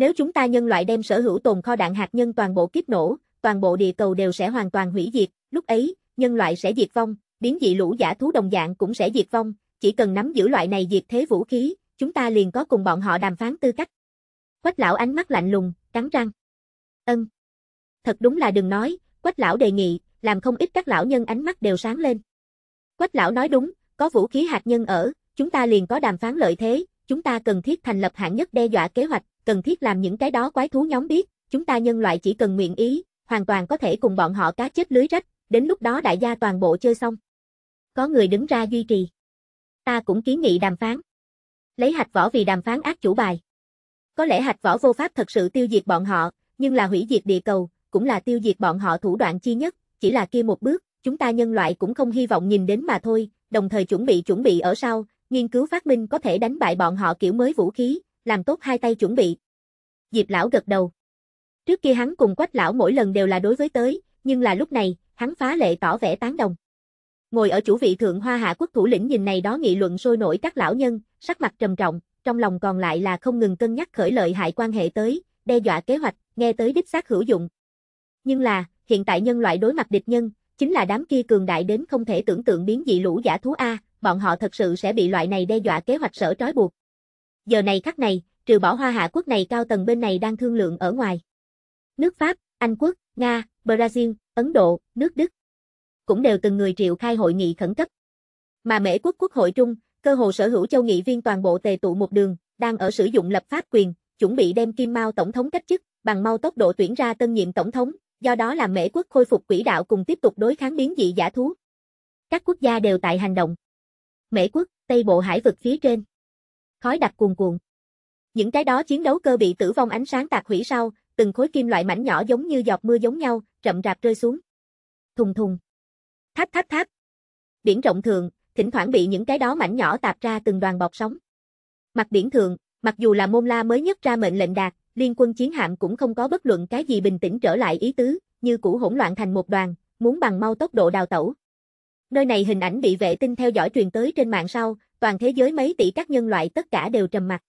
Nếu chúng ta nhân loại đem sở hữu tồn kho đạn hạt nhân toàn bộ kiếp nổ, toàn bộ địa cầu đều sẽ hoàn toàn hủy diệt, lúc ấy, nhân loại sẽ diệt vong, biến dị lũ giả thú đồng dạng cũng sẽ diệt vong, chỉ cần nắm giữ loại này diệt thế vũ khí, chúng ta liền có cùng bọn họ đàm phán tư cách. Quách lão ánh mắt lạnh lùng, cắn răng. Ân. Thật đúng là đừng nói, quách lão đề nghị, làm không ít các lão nhân ánh mắt đều sáng lên. Quách lão nói đúng, có vũ khí hạt nhân ở, chúng ta liền có đàm phán lợi thế, chúng ta cần thiết thành lập hạng nhất đe dọa kế hoạch, cần thiết làm những cái đó quái thú nhóm biết, chúng ta nhân loại chỉ cần nguyện ý, hoàn toàn có thể cùng bọn họ cá chết lưới rách, đến lúc đó đại gia toàn bộ chơi xong. Có người đứng ra duy trì. Ta cũng kiến nghị đàm phán. Lấy hạch võ vì đàm phán ác chủ bài. Có lẽ hạch võ vô pháp thật sự tiêu diệt bọn họ, nhưng là hủy diệt địa cầu, cũng là tiêu diệt bọn họ thủ đoạn chi nhất, chỉ là kia một bước, chúng ta nhân loại cũng không hy vọng nhìn đến mà thôi, đồng thời chuẩn bị chuẩn bị ở sau, nghiên cứu phát minh có thể đánh bại bọn họ kiểu mới vũ khí, làm tốt hai tay chuẩn bị. Diệp lão gật đầu. Trước kia hắn cùng quách lão mỗi lần đều là đối với tới, nhưng là lúc này, hắn phá lệ tỏ vẻ tán đồng. Ngồi ở chủ vị thượng hoa hạ quốc thủ lĩnh nhìn này đó nghị luận sôi nổi các lão nhân, sắc mặt trầm trọng, trong lòng còn lại là không ngừng cân nhắc khởi lợi hại quan hệ tới, đe dọa kế hoạch, nghe tới đích xác hữu dụng. Nhưng là, hiện tại nhân loại đối mặt địch nhân, chính là đám kia cường đại đến không thể tưởng tượng biến dị lũ giả thú A, bọn họ thật sự sẽ bị loại này đe dọa kế hoạch sở trói buộc giờ này khắc này, trừ bỏ hoa hạ quốc này cao tầng bên này đang thương lượng ở ngoài. Nước Pháp, Anh quốc, Nga, Brazil, Ấn Độ, nước Đức cũng đều từng người triệu khai hội nghị khẩn cấp. Mà Mễ quốc quốc hội trung, cơ hồ sở hữu châu nghị viên toàn bộ tề tụ một đường, đang ở sử dụng lập pháp quyền, chuẩn bị đem Kim Mao tổng thống cách chức, bằng mau tốc độ tuyển ra tân nhiệm tổng thống, do đó làm Mễ quốc khôi phục quỹ đạo cùng tiếp tục đối kháng biến dị giả thú. Các quốc gia đều tại hành động. Mễ quốc, Tây Bộ Hải vực phía trên khói đặc cuồn cuộn. Những cái đó chiến đấu cơ bị tử vong ánh sáng tạc hủy sau, từng khối kim loại mảnh nhỏ giống như giọt mưa giống nhau, chậm rạp rơi xuống. Thùng thùng. Tháp tháp tháp. Biển rộng thường, thỉnh thoảng bị những cái đó mảnh nhỏ tạp ra từng đoàn bọt sóng. Mặt biển thường, mặc dù là môn la mới nhất ra mệnh lệnh đạt, liên quân chiến hạm cũng không có bất luận cái gì bình tĩnh trở lại ý tứ, như cũ hỗn loạn thành một đoàn, muốn bằng mau tốc độ đào tẩu. Nơi này hình ảnh bị vệ tinh theo dõi truyền tới trên mạng sau, toàn thế giới mấy tỷ các nhân loại tất cả đều trầm mặc.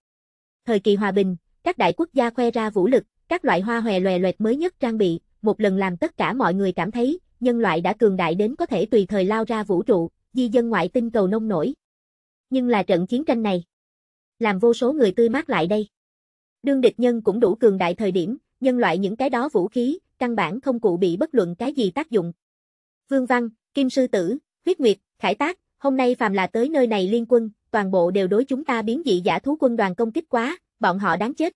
Thời kỳ hòa bình, các đại quốc gia khoe ra vũ lực, các loại hoa hòe loè loẹt mới nhất trang bị, một lần làm tất cả mọi người cảm thấy, nhân loại đã cường đại đến có thể tùy thời lao ra vũ trụ, di dân ngoại tinh cầu nông nổi. Nhưng là trận chiến tranh này, làm vô số người tươi mát lại đây. Đương địch nhân cũng đủ cường đại thời điểm, nhân loại những cái đó vũ khí, căn bản không cụ bị bất luận cái gì tác dụng. Vương Văn, Kim Sư Tử, Huyết Nguyệt, Khải Tác, Hôm nay phàm là tới nơi này liên quân, toàn bộ đều đối chúng ta biến dị giả thú quân đoàn công kích quá, bọn họ đáng chết.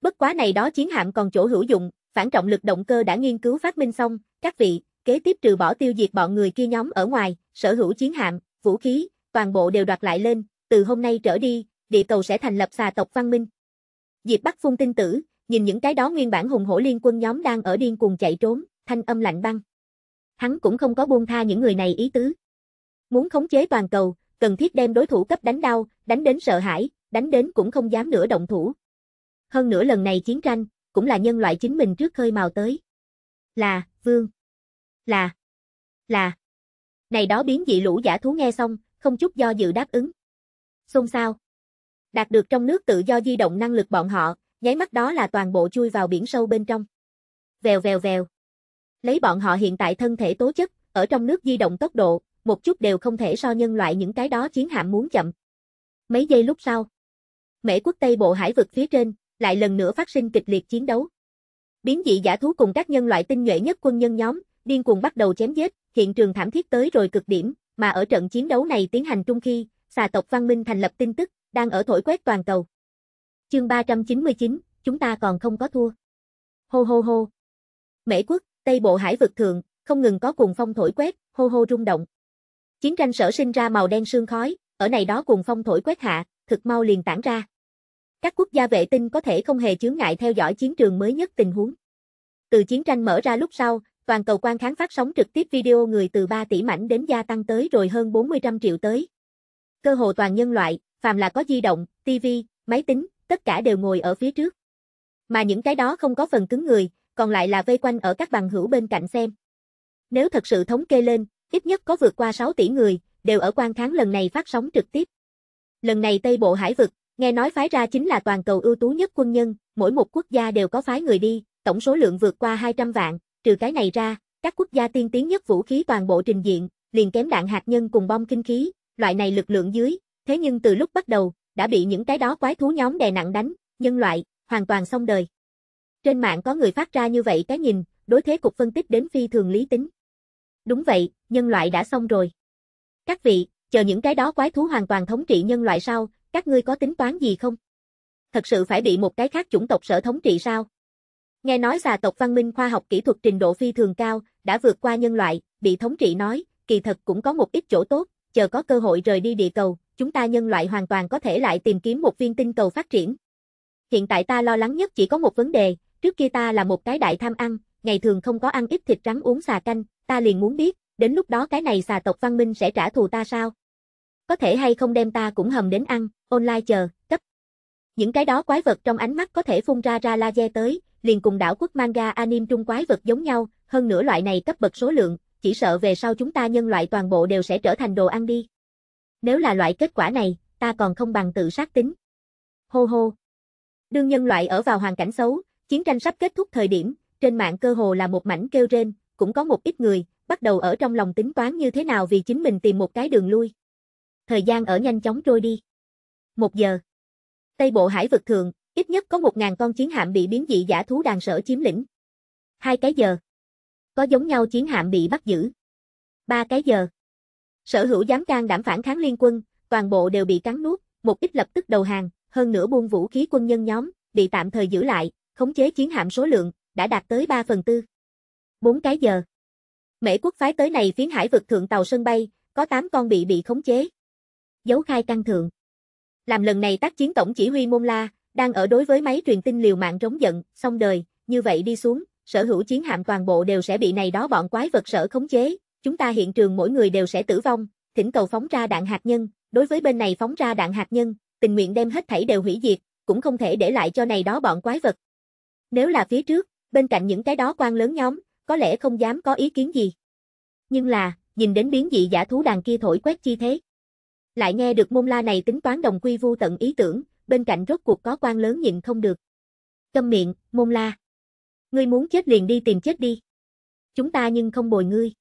Bất quá này đó chiến hạm còn chỗ hữu dụng, phản trọng lực động cơ đã nghiên cứu phát minh xong, các vị, kế tiếp trừ bỏ tiêu diệt bọn người kia nhóm ở ngoài, sở hữu chiến hạm, vũ khí, toàn bộ đều đoạt lại lên, từ hôm nay trở đi, địa cầu sẽ thành lập xà tộc văn minh. Diệp Bắc Phung tin tử, nhìn những cái đó nguyên bản hùng hổ liên quân nhóm đang ở điên cuồng chạy trốn, thanh âm lạnh băng. Hắn cũng không có buông tha những người này ý tứ. Muốn khống chế toàn cầu, cần thiết đem đối thủ cấp đánh đau, đánh đến sợ hãi, đánh đến cũng không dám nữa động thủ. Hơn nữa lần này chiến tranh, cũng là nhân loại chính mình trước khơi mào tới. Là, vương. Là. Là. Này đó biến dị lũ giả thú nghe xong, không chút do dự đáp ứng. Xôn sao. Đạt được trong nước tự do di động năng lực bọn họ, nháy mắt đó là toàn bộ chui vào biển sâu bên trong. Vèo vèo vèo. Lấy bọn họ hiện tại thân thể tố chất, ở trong nước di động tốc độ, một chút đều không thể so nhân loại những cái đó chiến hạm muốn chậm. Mấy giây lúc sau, Mễ quốc Tây bộ hải vực phía trên, lại lần nữa phát sinh kịch liệt chiến đấu. Biến dị giả thú cùng các nhân loại tinh nhuệ nhất quân nhân nhóm, điên cuồng bắt đầu chém giết, hiện trường thảm thiết tới rồi cực điểm, mà ở trận chiến đấu này tiến hành trung khi, xà tộc văn minh thành lập tin tức, đang ở thổi quét toàn cầu. Chương 399, chúng ta còn không có thua. Hô hô hô. Mễ quốc, Tây Bộ Hải vực thượng, không ngừng có cùng phong thổi quét, hô hô rung động. Chiến tranh sở sinh ra màu đen sương khói, ở này đó cùng phong thổi quét hạ, thực mau liền tản ra. Các quốc gia vệ tinh có thể không hề chướng ngại theo dõi chiến trường mới nhất tình huống. Từ chiến tranh mở ra lúc sau, toàn cầu quan kháng phát sóng trực tiếp video người từ 3 tỷ mảnh đến gia tăng tới rồi hơn 40 trăm triệu tới. Cơ hồ toàn nhân loại, phàm là có di động, TV, máy tính, tất cả đều ngồi ở phía trước. Mà những cái đó không có phần cứng người, còn lại là vây quanh ở các bằng hữu bên cạnh xem. Nếu thật sự thống kê lên, ít nhất có vượt qua 6 tỷ người, đều ở quan kháng lần này phát sóng trực tiếp. Lần này Tây Bộ Hải vực, nghe nói phái ra chính là toàn cầu ưu tú nhất quân nhân, mỗi một quốc gia đều có phái người đi, tổng số lượng vượt qua 200 vạn, trừ cái này ra, các quốc gia tiên tiến nhất vũ khí toàn bộ trình diện, liền kém đạn hạt nhân cùng bom kinh khí, loại này lực lượng dưới, thế nhưng từ lúc bắt đầu, đã bị những cái đó quái thú nhóm đè nặng đánh, nhân loại, hoàn toàn xong đời. Trên mạng có người phát ra như vậy cái nhìn, đối thế cục phân tích đến phi thường lý tính. Đúng vậy, nhân loại đã xong rồi. Các vị, chờ những cái đó quái thú hoàn toàn thống trị nhân loại sao, các ngươi có tính toán gì không? Thật sự phải bị một cái khác chủng tộc sở thống trị sao? Nghe nói xà tộc văn minh khoa học kỹ thuật trình độ phi thường cao, đã vượt qua nhân loại, bị thống trị nói, kỳ thật cũng có một ít chỗ tốt, chờ có cơ hội rời đi địa cầu, chúng ta nhân loại hoàn toàn có thể lại tìm kiếm một viên tinh cầu phát triển. Hiện tại ta lo lắng nhất chỉ có một vấn đề, trước kia ta là một cái đại tham ăn, ngày thường không có ăn ít thịt rắn uống xà canh, ta liền muốn biết, đến lúc đó cái này xà tộc văn minh sẽ trả thù ta sao? Có thể hay không đem ta cũng hầm đến ăn, online chờ, cấp. Những cái đó quái vật trong ánh mắt có thể phun ra ra laser tới, liền cùng đảo quốc manga anime trung quái vật giống nhau, hơn nữa loại này cấp bậc số lượng, chỉ sợ về sau chúng ta nhân loại toàn bộ đều sẽ trở thành đồ ăn đi. Nếu là loại kết quả này, ta còn không bằng tự sát tính. Hô hô. Đương nhân loại ở vào hoàn cảnh xấu, chiến tranh sắp kết thúc thời điểm, trên mạng cơ hồ là một mảnh kêu rên, cũng có một ít người, bắt đầu ở trong lòng tính toán như thế nào vì chính mình tìm một cái đường lui. Thời gian ở nhanh chóng trôi đi. Một giờ. Tây bộ hải vực thường, ít nhất có một ngàn con chiến hạm bị biến dị giả thú đàn sở chiếm lĩnh. Hai cái giờ. Có giống nhau chiến hạm bị bắt giữ. Ba cái giờ. Sở hữu dám can đảm phản kháng liên quân, toàn bộ đều bị cắn nuốt, một ít lập tức đầu hàng, hơn nữa buông vũ khí quân nhân nhóm, bị tạm thời giữ lại, khống chế chiến hạm số lượng, đã đạt tới 3 phần tư. 4 cái giờ. Mễ quốc phái tới này phiến hải vực thượng tàu sân bay, có 8 con bị bị khống chế. Dấu khai căng thượng. Làm lần này tác chiến tổng chỉ huy Môn La, đang ở đối với máy truyền tin liều mạng rống giận, xong đời, như vậy đi xuống, sở hữu chiến hạm toàn bộ đều sẽ bị này đó bọn quái vật sở khống chế, chúng ta hiện trường mỗi người đều sẽ tử vong, thỉnh cầu phóng ra đạn hạt nhân, đối với bên này phóng ra đạn hạt nhân, tình nguyện đem hết thảy đều hủy diệt, cũng không thể để lại cho này đó bọn quái vật. Nếu là phía trước, bên cạnh những cái đó quan lớn nhóm, có lẽ không dám có ý kiến gì. Nhưng là, nhìn đến biến dị giả thú đàn kia thổi quét chi thế. Lại nghe được môn la này tính toán đồng quy vu tận ý tưởng, bên cạnh rốt cuộc có quan lớn nhịn không được. Câm miệng, môn la. Ngươi muốn chết liền đi tìm chết đi. Chúng ta nhưng không bồi ngươi.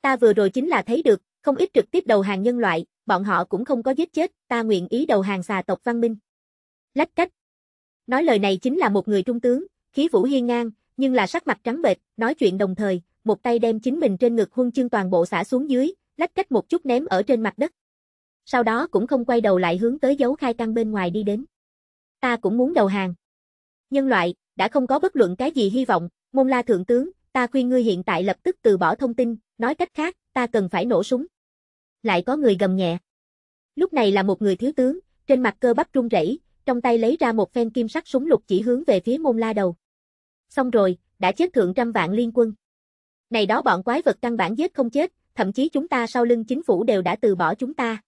Ta vừa rồi chính là thấy được, không ít trực tiếp đầu hàng nhân loại, bọn họ cũng không có giết chết, ta nguyện ý đầu hàng xà tộc văn minh. Lách cách. Nói lời này chính là một người trung tướng, khí vũ hiên ngang, nhưng là sắc mặt trắng bệch, nói chuyện đồng thời, một tay đem chính mình trên ngực huân chương toàn bộ xả xuống dưới, lách cách một chút ném ở trên mặt đất. Sau đó cũng không quay đầu lại hướng tới dấu khai căn bên ngoài đi đến. Ta cũng muốn đầu hàng. Nhân loại, đã không có bất luận cái gì hy vọng, môn la thượng tướng, ta khuyên ngươi hiện tại lập tức từ bỏ thông tin, nói cách khác, ta cần phải nổ súng. Lại có người gầm nhẹ. Lúc này là một người thiếu tướng, trên mặt cơ bắp run rẩy, trong tay lấy ra một phen kim sắc súng lục chỉ hướng về phía môn la đầu. Xong rồi, đã chết thượng trăm vạn liên quân. Này đó bọn quái vật căn bản giết không chết, thậm chí chúng ta sau lưng chính phủ đều đã từ bỏ chúng ta.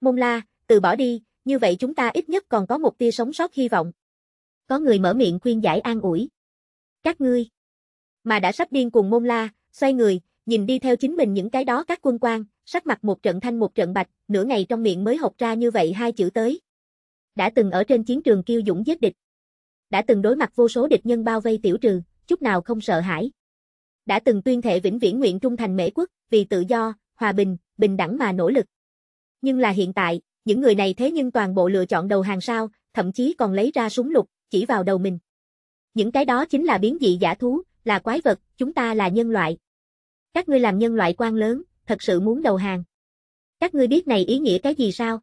Môn la, từ bỏ đi, như vậy chúng ta ít nhất còn có một tia sống sót hy vọng. Có người mở miệng khuyên giải an ủi. Các ngươi, mà đã sắp điên cùng môn la, xoay người, nhìn đi theo chính mình những cái đó các quân quan, sắc mặt một trận thanh một trận bạch, nửa ngày trong miệng mới học ra như vậy hai chữ tới. Đã từng ở trên chiến trường kiêu dũng giết địch đã từng đối mặt vô số địch nhân bao vây tiểu trừ, chút nào không sợ hãi. Đã từng tuyên thệ vĩnh viễn nguyện trung thành mễ quốc, vì tự do, hòa bình, bình đẳng mà nỗ lực. Nhưng là hiện tại, những người này thế nhưng toàn bộ lựa chọn đầu hàng sao, thậm chí còn lấy ra súng lục, chỉ vào đầu mình. Những cái đó chính là biến dị giả thú, là quái vật, chúng ta là nhân loại. Các ngươi làm nhân loại quan lớn, thật sự muốn đầu hàng. Các ngươi biết này ý nghĩa cái gì sao?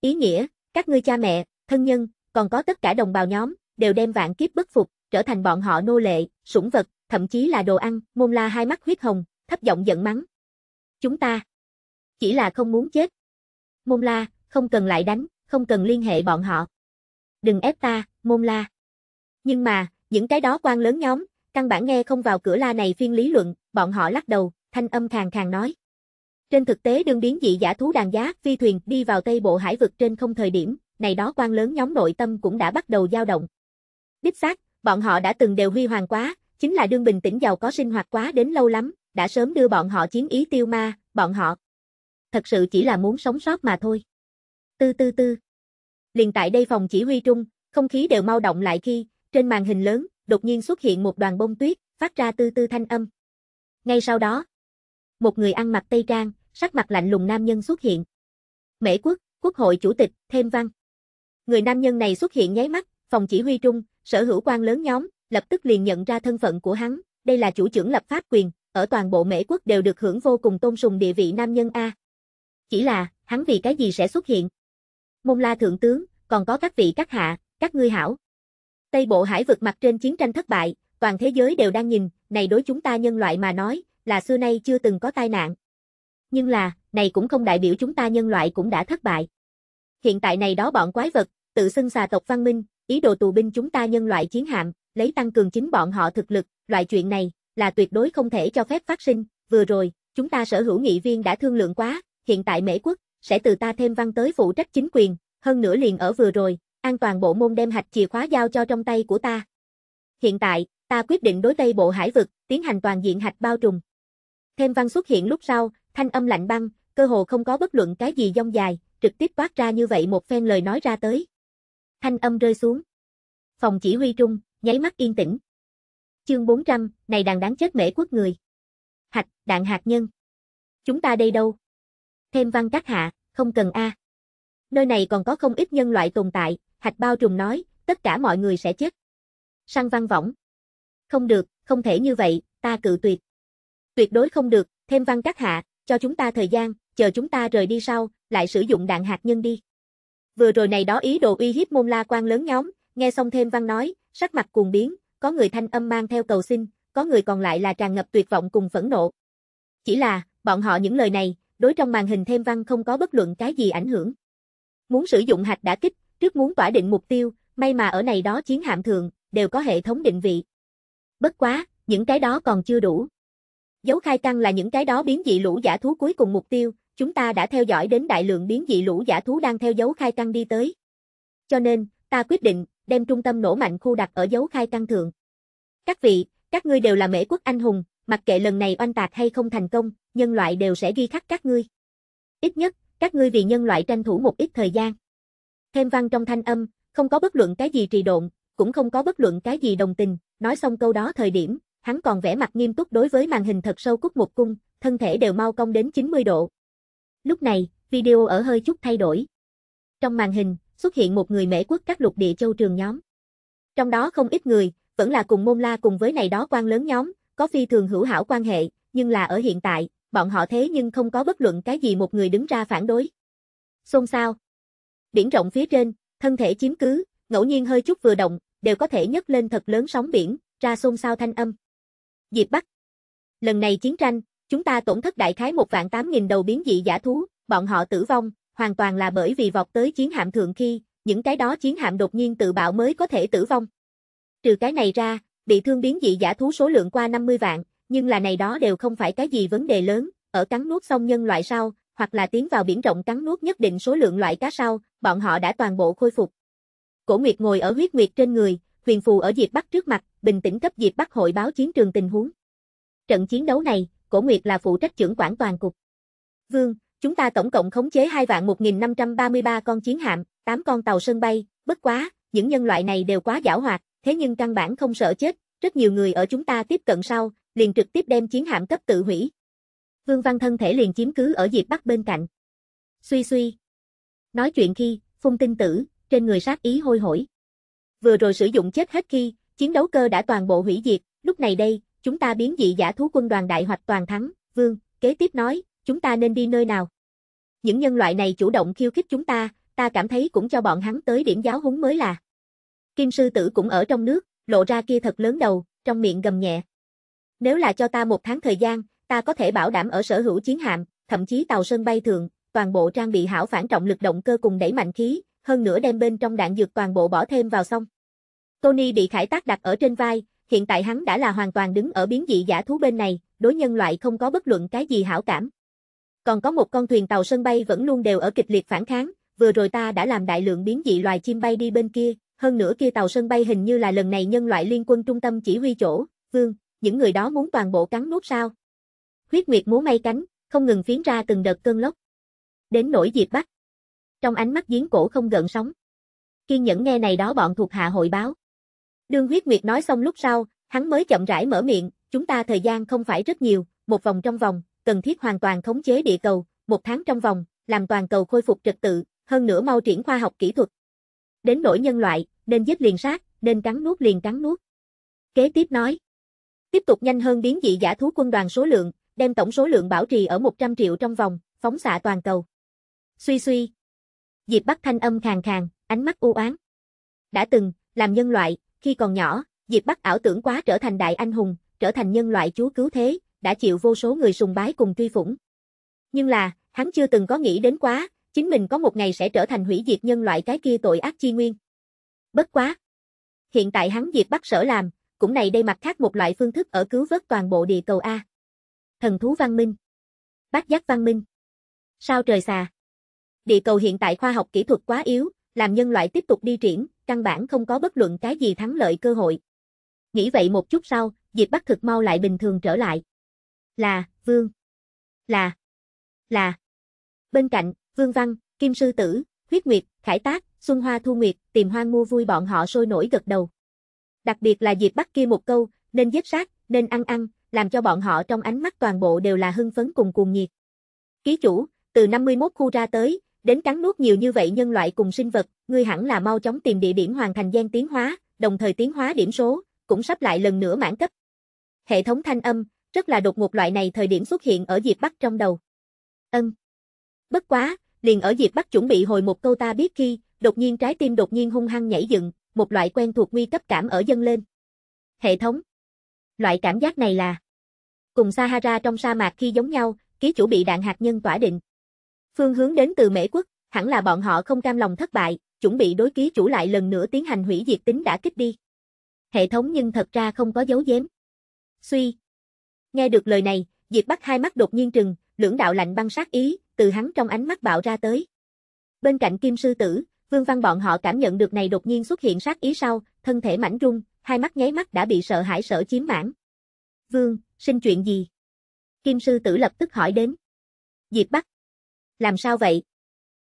Ý nghĩa, các ngươi cha mẹ, thân nhân, còn có tất cả đồng bào nhóm, đều đem vạn kiếp bất phục, trở thành bọn họ nô lệ, sủng vật, thậm chí là đồ ăn, môn la hai mắt huyết hồng, thấp giọng giận mắng. Chúng ta chỉ là không muốn chết. Môn la, không cần lại đánh, không cần liên hệ bọn họ. Đừng ép ta, môn la. Nhưng mà, những cái đó quan lớn nhóm, căn bản nghe không vào cửa la này phiên lý luận, bọn họ lắc đầu, thanh âm khàn khàn nói. Trên thực tế đương biến dị giả thú đàn giá, phi thuyền đi vào tây bộ hải vực trên không thời điểm, này đó quan lớn nhóm nội tâm cũng đã bắt đầu dao động đích xác, bọn họ đã từng đều huy hoàng quá, chính là đương bình tĩnh giàu có sinh hoạt quá đến lâu lắm, đã sớm đưa bọn họ chiến ý tiêu ma, bọn họ. Thật sự chỉ là muốn sống sót mà thôi. Tư tư tư. Liền tại đây phòng chỉ huy trung, không khí đều mau động lại khi, trên màn hình lớn, đột nhiên xuất hiện một đoàn bông tuyết, phát ra tư tư thanh âm. Ngay sau đó, một người ăn mặc tây trang, sắc mặt lạnh lùng nam nhân xuất hiện. Mễ quốc, quốc hội chủ tịch, thêm văn. Người nam nhân này xuất hiện nháy mắt, phòng chỉ huy trung, sở hữu quan lớn nhóm, lập tức liền nhận ra thân phận của hắn, đây là chủ trưởng lập pháp quyền, ở toàn bộ Mễ quốc đều được hưởng vô cùng tôn sùng địa vị nam nhân A. Chỉ là, hắn vì cái gì sẽ xuất hiện? Môn la thượng tướng, còn có các vị các hạ, các ngươi hảo. Tây bộ hải vực mặt trên chiến tranh thất bại, toàn thế giới đều đang nhìn, này đối chúng ta nhân loại mà nói, là xưa nay chưa từng có tai nạn. Nhưng là, này cũng không đại biểu chúng ta nhân loại cũng đã thất bại. Hiện tại này đó bọn quái vật, tự xưng xà tộc văn minh, ý đồ tù binh chúng ta nhân loại chiến hạm, lấy tăng cường chính bọn họ thực lực, loại chuyện này là tuyệt đối không thể cho phép phát sinh, vừa rồi, chúng ta sở hữu nghị viên đã thương lượng quá, hiện tại Mễ quốc sẽ từ ta thêm văn tới phụ trách chính quyền, hơn nữa liền ở vừa rồi, an toàn bộ môn đem hạch chìa khóa giao cho trong tay của ta. Hiện tại, ta quyết định đối Tây Bộ Hải vực tiến hành toàn diện hạch bao trùm. Thêm văn xuất hiện lúc sau, thanh âm lạnh băng, cơ hồ không có bất luận cái gì dông dài, trực tiếp toát ra như vậy một phen lời nói ra tới. Thanh âm rơi xuống. Phòng chỉ huy trung, nháy mắt yên tĩnh. Chương 400, này đàn đáng chết mễ quốc người. Hạch, đạn hạt nhân. Chúng ta đây đâu? Thêm văn các hạ, không cần A. Nơi này còn có không ít nhân loại tồn tại, hạch bao trùm nói, tất cả mọi người sẽ chết. Sang văn võng. Không được, không thể như vậy, ta cự tuyệt. Tuyệt đối không được, thêm văn các hạ, cho chúng ta thời gian, chờ chúng ta rời đi sau, lại sử dụng đạn hạt nhân đi. Vừa rồi này đó ý đồ uy hiếp môn la quan lớn nhóm, nghe xong thêm văn nói, sắc mặt cuồng biến, có người thanh âm mang theo cầu xin, có người còn lại là tràn ngập tuyệt vọng cùng phẫn nộ. Chỉ là, bọn họ những lời này, đối trong màn hình thêm văn không có bất luận cái gì ảnh hưởng. Muốn sử dụng hạch đã kích, trước muốn tỏa định mục tiêu, may mà ở này đó chiến hạm thường, đều có hệ thống định vị. Bất quá, những cái đó còn chưa đủ. Dấu khai căng là những cái đó biến dị lũ giả thú cuối cùng mục tiêu, chúng ta đã theo dõi đến đại lượng biến dị lũ giả thú đang theo dấu khai căn đi tới. Cho nên, ta quyết định, đem trung tâm nổ mạnh khu đặt ở dấu khai căn thượng. Các vị, các ngươi đều là mễ quốc anh hùng, mặc kệ lần này oanh tạc hay không thành công, nhân loại đều sẽ ghi khắc các ngươi. Ít nhất, các ngươi vì nhân loại tranh thủ một ít thời gian. Thêm văn trong thanh âm, không có bất luận cái gì trì độn, cũng không có bất luận cái gì đồng tình, nói xong câu đó thời điểm, hắn còn vẻ mặt nghiêm túc đối với màn hình thật sâu cút một cung, thân thể đều mau cong đến 90 độ. Lúc này, video ở hơi chút thay đổi. Trong màn hình, xuất hiện một người mễ quốc các lục địa châu trường nhóm. Trong đó không ít người, vẫn là cùng môn la cùng với này đó quan lớn nhóm, có phi thường hữu hảo quan hệ, nhưng là ở hiện tại, bọn họ thế nhưng không có bất luận cái gì một người đứng ra phản đối. Xôn xao. Biển rộng phía trên, thân thể chiếm cứ, ngẫu nhiên hơi chút vừa động, đều có thể nhấc lên thật lớn sóng biển, ra xôn xao thanh âm. Diệp Bắc. Lần này chiến tranh, Chúng ta tổn thất đại khái một vạn tám nghìn đầu biến dị giả thú, bọn họ tử vong, hoàn toàn là bởi vì vọt tới chiến hạm thượng khi, những cái đó chiến hạm đột nhiên tự bạo mới có thể tử vong. Trừ cái này ra, bị thương biến dị giả thú số lượng qua 50 vạn, nhưng là này đó đều không phải cái gì vấn đề lớn, ở cắn nuốt xong nhân loại sau, hoặc là tiến vào biển rộng cắn nuốt nhất định số lượng loại cá sau, bọn họ đã toàn bộ khôi phục. Cổ Nguyệt ngồi ở huyết nguyệt trên người, huyền phù ở Diệp Bắc trước mặt, bình tĩnh cấp Diệp Bắc hội báo chiến trường tình huống. Trận chiến đấu này, Cổ Nguyệt là phụ trách trưởng quản toàn cục. Vương, chúng ta tổng cộng khống chế 2 vạn 1533 con chiến hạm, 8 con tàu sân bay, bất quá, những nhân loại này đều quá giảo hoạt, thế nhưng căn bản không sợ chết, rất nhiều người ở chúng ta tiếp cận sau, liền trực tiếp đem chiến hạm cấp tự hủy. Vương Văn thân thể liền chiếm cứ ở Diệp Bắc bên cạnh. Suy suy. Nói chuyện khi, phung tinh tử, trên người sát ý hôi hổi. Vừa rồi sử dụng chết hết khi, chiến đấu cơ đã toàn bộ hủy diệt, lúc này đây, chúng ta biến dị giả thú quân đoàn đại hoạch toàn thắng, vương, kế tiếp nói, chúng ta nên đi nơi nào? Những nhân loại này chủ động khiêu khích chúng ta, ta cảm thấy cũng cho bọn hắn tới điểm giáo huấn mới là. Kim sư tử cũng ở trong nước, lộ ra kia thật lớn đầu, trong miệng gầm nhẹ. Nếu là cho ta một tháng thời gian, ta có thể bảo đảm ở sở hữu chiến hạm, thậm chí tàu sân bay thường, toàn bộ trang bị hảo phản trọng lực động cơ cùng đẩy mạnh khí, hơn nữa đem bên trong đạn dược toàn bộ bỏ thêm vào xong. Tony bị khải tác đặt ở trên vai, hiện tại hắn đã là hoàn toàn đứng ở biến dị giả thú bên này, đối nhân loại không có bất luận cái gì hảo cảm. Còn có một con thuyền tàu sân bay vẫn luôn đều ở kịch liệt phản kháng, vừa rồi ta đã làm đại lượng biến dị loài chim bay đi bên kia, hơn nữa kia tàu sân bay hình như là lần này nhân loại liên quân trung tâm chỉ huy chỗ, vương, những người đó muốn toàn bộ cắn nốt sao. Huyết Nguyệt múa may cánh, không ngừng phiến ra từng đợt cơn lốc. Đến nổi dịp bắt. Trong ánh mắt giếng cổ không gợn sóng. Kiên nhẫn nghe này đó bọn thuộc hạ hội báo. Đương huyết nguyệt nói xong lúc sau, hắn mới chậm rãi mở miệng, chúng ta thời gian không phải rất nhiều, một vòng trong vòng, cần thiết hoàn toàn khống chế địa cầu, một tháng trong vòng, làm toàn cầu khôi phục trật tự, hơn nữa mau triển khoa học kỹ thuật. Đến nỗi nhân loại, nên giết liền sát, nên cắn nuốt liền cắn nuốt. Kế tiếp nói, tiếp tục nhanh hơn biến dị giả thú quân đoàn số lượng, đem tổng số lượng bảo trì ở 100 triệu trong vòng, phóng xạ toàn cầu. Suy suy. Diệp Bắc thanh âm khàn khàn, ánh mắt u oán. Đã từng, làm nhân loại, khi còn nhỏ, Diệp Bắc ảo tưởng quá trở thành đại anh hùng, trở thành nhân loại chúa cứu thế, đã chịu vô số người sùng bái cùng truy phủng. Nhưng là, hắn chưa từng có nghĩ đến quá, chính mình có một ngày sẽ trở thành hủy diệt nhân loại cái kia tội ác chi nguyên. Bất quá. Hiện tại hắn Diệp Bắc sở làm, cũng này đây mặt khác một loại phương thức ở cứu vớt toàn bộ địa cầu A. Thần thú văn minh. Bác giác văn minh. Sao trời xà. Địa cầu hiện tại khoa học kỹ thuật quá yếu, làm nhân loại tiếp tục đi triển, căn bản không có bất luận cái gì thắng lợi cơ hội. Nghĩ vậy một chút sau, Diệp Bắc thực mau lại bình thường trở lại. Là, Vương. Là. Là. Bên cạnh, Vương Văn, Kim Sư Tử, Huyết Nguyệt, Khải Tác, Xuân Hoa Thu Nguyệt, tìm hoang mua vui bọn họ sôi nổi gật đầu. Đặc biệt là Diệp Bắc kia một câu, nên giết sát, nên ăn ăn, làm cho bọn họ trong ánh mắt toàn bộ đều là hưng phấn cùng cuồng nhiệt. Ký chủ, từ 51 khu ra tới, đến cắn nuốt nhiều như vậy nhân loại cùng sinh vật, ngươi hẳn là mau chóng tìm địa điểm hoàn thành gian tiến hóa, đồng thời tiến hóa điểm số, cũng sắp lại lần nữa mãn cấp. Hệ thống thanh âm, rất là đột ngột loại này thời điểm xuất hiện ở Diệp Bắc trong đầu. Ân. Bất quá, liền ở Diệp Bắc chuẩn bị hồi một câu ta biết khi, đột nhiên trái tim đột nhiên hung hăng nhảy dựng, một loại quen thuộc nguy cấp cảm ở dâng lên. Hệ thống. Loại cảm giác này là cùng Sahara trong sa mạc khi giống nhau, ký chủ bị đạn hạt nhân tỏa định. Phương hướng đến từ Mễ quốc, hẳn là bọn họ không cam lòng thất bại, chuẩn bị đối ký chủ lại lần nữa tiến hành hủy diệt tính đã kích đi. Hệ thống nhưng thật ra không có dấu giếm. Suy. Nghe được lời này, Diệp Bắc hai mắt đột nhiên trừng, lưỡng đạo lạnh băng sát ý, từ hắn trong ánh mắt bạo ra tới. Bên cạnh Kim Sư Tử, Vương Văn bọn họ cảm nhận được này đột nhiên xuất hiện sát ý sau, thân thể mảnh rung, hai mắt nháy mắt đã bị sợ hãi sợ chiếm mãn. Vương, xin chuyện gì? Kim Sư Tử lập tức hỏi đến. Diệp Bắc. Làm sao vậy?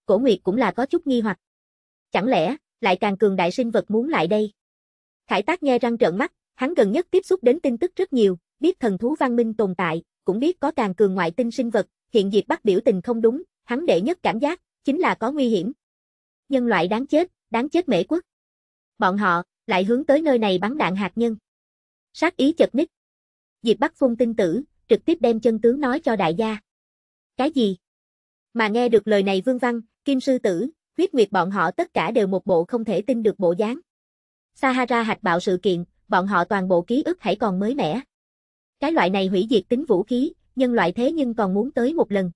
Cổ Nguyệt cũng là có chút nghi hoặc. Chẳng lẽ, lại càng cường đại sinh vật muốn lại đây? Khải tác nghe răng trợn mắt, hắn gần nhất tiếp xúc đến tin tức rất nhiều, biết thần thú văn minh tồn tại, cũng biết có càng cường ngoại tinh sinh vật, hiện diệt bắt biểu tình không đúng, hắn đệ nhất cảm giác, chính là có nguy hiểm. Nhân loại đáng chết, đáng chết mễ quốc. Bọn họ, lại hướng tới nơi này bắn đạn hạt nhân. Sát ý chật ních. Diệp Bắc Phong tin tử, trực tiếp đem chân tướng nói cho đại gia. Cái gì? Mà nghe được lời này Vương Văn, Kim Sư Tử, Huyết Nguyệt bọn họ tất cả đều một bộ không thể tin được bộ dáng. Sahara hạch bạo sự kiện, bọn họ toàn bộ ký ức hãy còn mới mẻ. Cái loại này hủy diệt tính vũ khí, nhân loại thế nhưng còn muốn tới một lần.